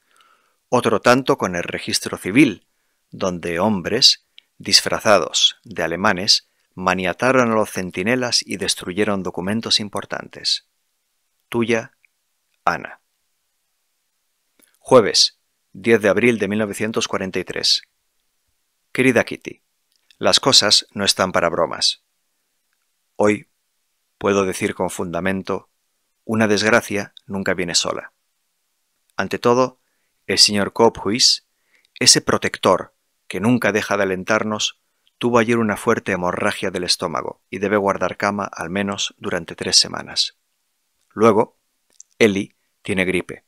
otro tanto con el registro civil, donde hombres, disfrazados de alemanes, maniataron a los centinelas y destruyeron documentos importantes. Tuya, Ana. Jueves, 10 de abril de 1943. Querida Kitty, las cosas no están para bromas. Hoy puedo decir con fundamento, una desgracia nunca viene sola. Ante todo, el señor Cophuis, ese protector que nunca deja de alentarnos, tuvo ayer una fuerte hemorragia del estómago y debe guardar cama al menos durante tres semanas. Luego, Eli tiene gripe.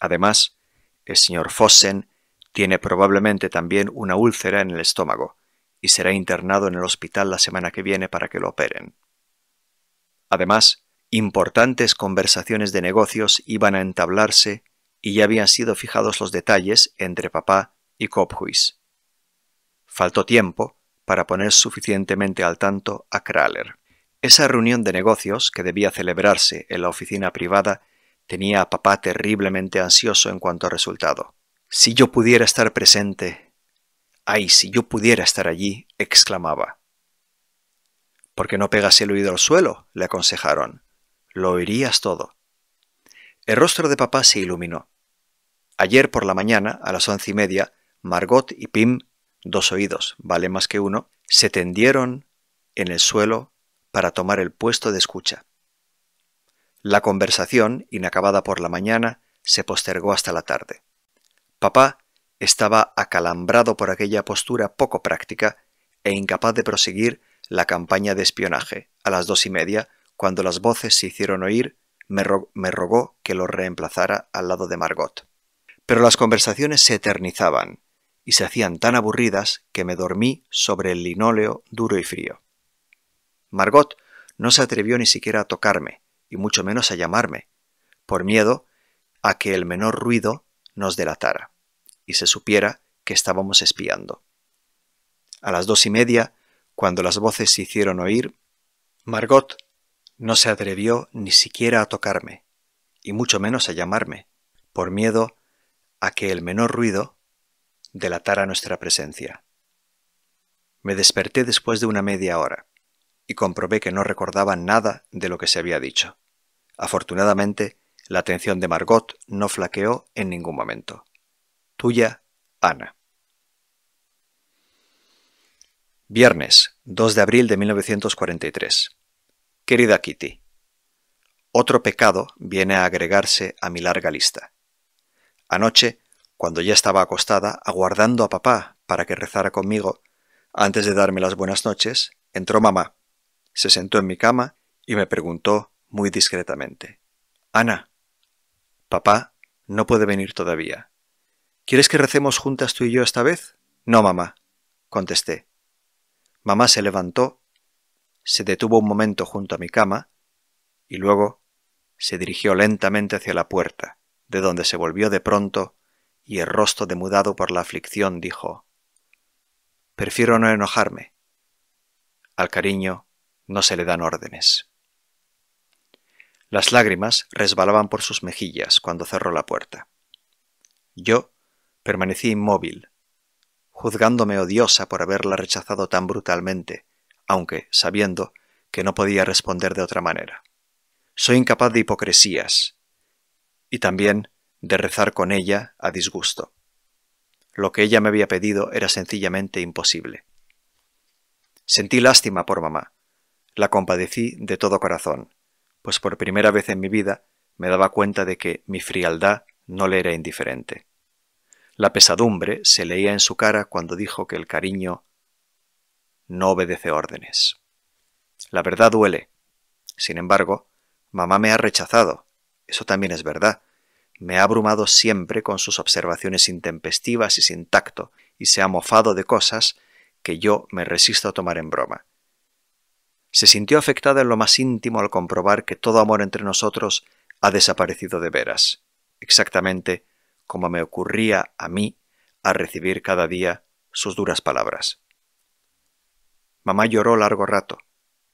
Además, el señor Fossen tiene probablemente también una úlcera en el estómago, y será internado en el hospital la semana que viene para que lo operen. Además, importantes conversaciones de negocios iban a entablarse y ya habían sido fijados los detalles entre papá y Cophuis. Faltó tiempo para poner suficientemente al tanto a Kraler. Esa reunión de negocios, que debía celebrarse en la oficina privada, tenía a papá terriblemente ansioso en cuanto al resultado. Si yo pudiera estar presente, Ay, si yo pudiera estar allí, exclamaba. ¿Por qué no pegas el oído al suelo? le aconsejaron. Lo oirías todo. El rostro de papá se iluminó. Ayer por la mañana, a las once y media, Margot y Pim, dos oídos, vale más que uno, se tendieron en el suelo para tomar el puesto de escucha. La conversación, inacabada por la mañana, se postergó hasta la tarde. Papá estaba acalambrado por aquella postura poco práctica e incapaz de proseguir la campaña de espionaje. A las dos y media, cuando las voces se hicieron oír, me, rogó que lo reemplazara al lado de Margot. Pero las conversaciones se eternizaban y se hacían tan aburridas que me dormí sobre el linóleo duro y frío. Margot no se atrevió ni siquiera a tocarme, y mucho menos a llamarme, por miedo a que el menor ruido nos delatara y se supiera que estábamos espiando. A las dos y media, cuando las voces se hicieron oír, Margot no se atrevió ni siquiera a tocarme, y mucho menos a llamarme, por miedo a que el menor ruido delatara nuestra presencia. Me desperté después de una media hora y comprobé que no recordaba nada de lo que se había dicho. Afortunadamente, la atención de Margot no flaqueó en ningún momento. Tuya, Ana. Viernes, 2 de abril de 1943. Querida Kitty, otro pecado viene a agregarse a mi larga lista. Anoche, cuando ya estaba acostada, aguardando a papá para que rezara conmigo, antes de darme las buenas noches, entró mamá, se sentó en mi cama y me preguntó muy discretamente, Ana, papá no puede venir todavía. ¿Quieres que recemos juntas tú y yo esta vez? No, mamá, contesté. Mamá se levantó, se detuvo un momento junto a mi cama y luego se dirigió lentamente hacia la puerta, de donde se volvió de pronto y el rostro demudado por la aflicción dijo Prefiero no enojarme. Al cariño no se le dan órdenes. Las lágrimas resbalaban por sus mejillas cuando cerró la puerta. Yo Permanecí inmóvil, juzgándome odiosa por haberla rechazado tan brutalmente, aunque sabiendo que no podía responder de otra manera. Soy incapaz de hipocresías y también de rezar con ella a disgusto. Lo que ella me había pedido era sencillamente imposible. Sentí lástima por mamá. La compadecí de todo corazón, pues por primera vez en mi vida me daba cuenta de que mi frialdad no le era indiferente. La pesadumbre se leía en su cara cuando dijo que el cariño no obedece órdenes. La verdad duele. Sin embargo, mamá me ha rechazado. Eso también es verdad. Me ha abrumado siempre con sus observaciones intempestivas y sin tacto, y se ha mofado de cosas que yo me resisto a tomar en broma. Se sintió afectada en lo más íntimo al comprobar que todo amor entre nosotros ha desaparecido de veras, exactamente como me ocurría a mí al recibir cada día sus duras palabras. Mamá lloró largo rato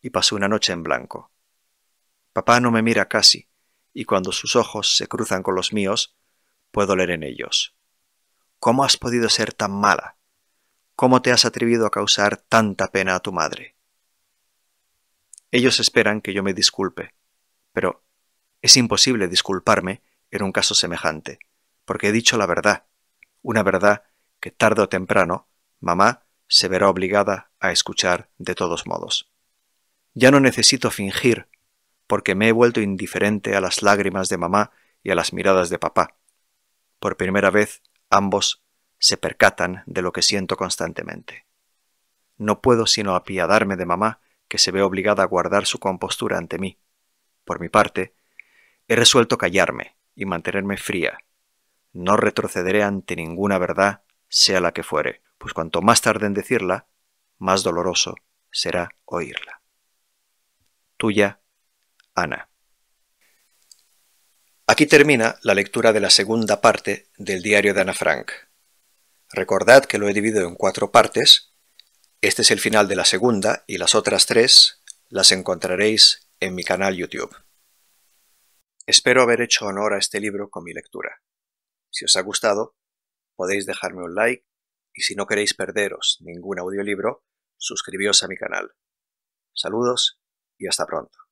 y pasó una noche en blanco. Papá no me mira casi, y cuando sus ojos se cruzan con los míos, puedo leer en ellos. ¿Cómo has podido ser tan mala? ¿Cómo te has atrevido a causar tanta pena a tu madre? Ellos esperan que yo me disculpe, pero es imposible disculparme en un caso semejante porque he dicho la verdad, una verdad que tarde o temprano mamá se verá obligada a escuchar de todos modos. Ya no necesito fingir, porque me he vuelto indiferente a las lágrimas de mamá y a las miradas de papá. Por primera vez, ambos se percatan de lo que siento constantemente. No puedo sino apiadarme de mamá, que se ve obligada a guardar su compostura ante mí. Por mi parte, he resuelto callarme y mantenerme fría, no retrocederé ante ninguna verdad, sea la que fuere, pues cuanto más tarde en decirla, más doloroso será oírla. Tuya, Ana. Aquí termina la lectura de la segunda parte del diario de Ana Frank. Recordad que lo he dividido en cuatro partes. Este es el final de la segunda y las otras tres las encontraréis en mi canal YouTube. Espero haber hecho honor a este libro con mi lectura. Si os ha gustado, podéis dejarme un like y si no queréis perderos ningún audiolibro, suscribíos a mi canal. Saludos y hasta pronto.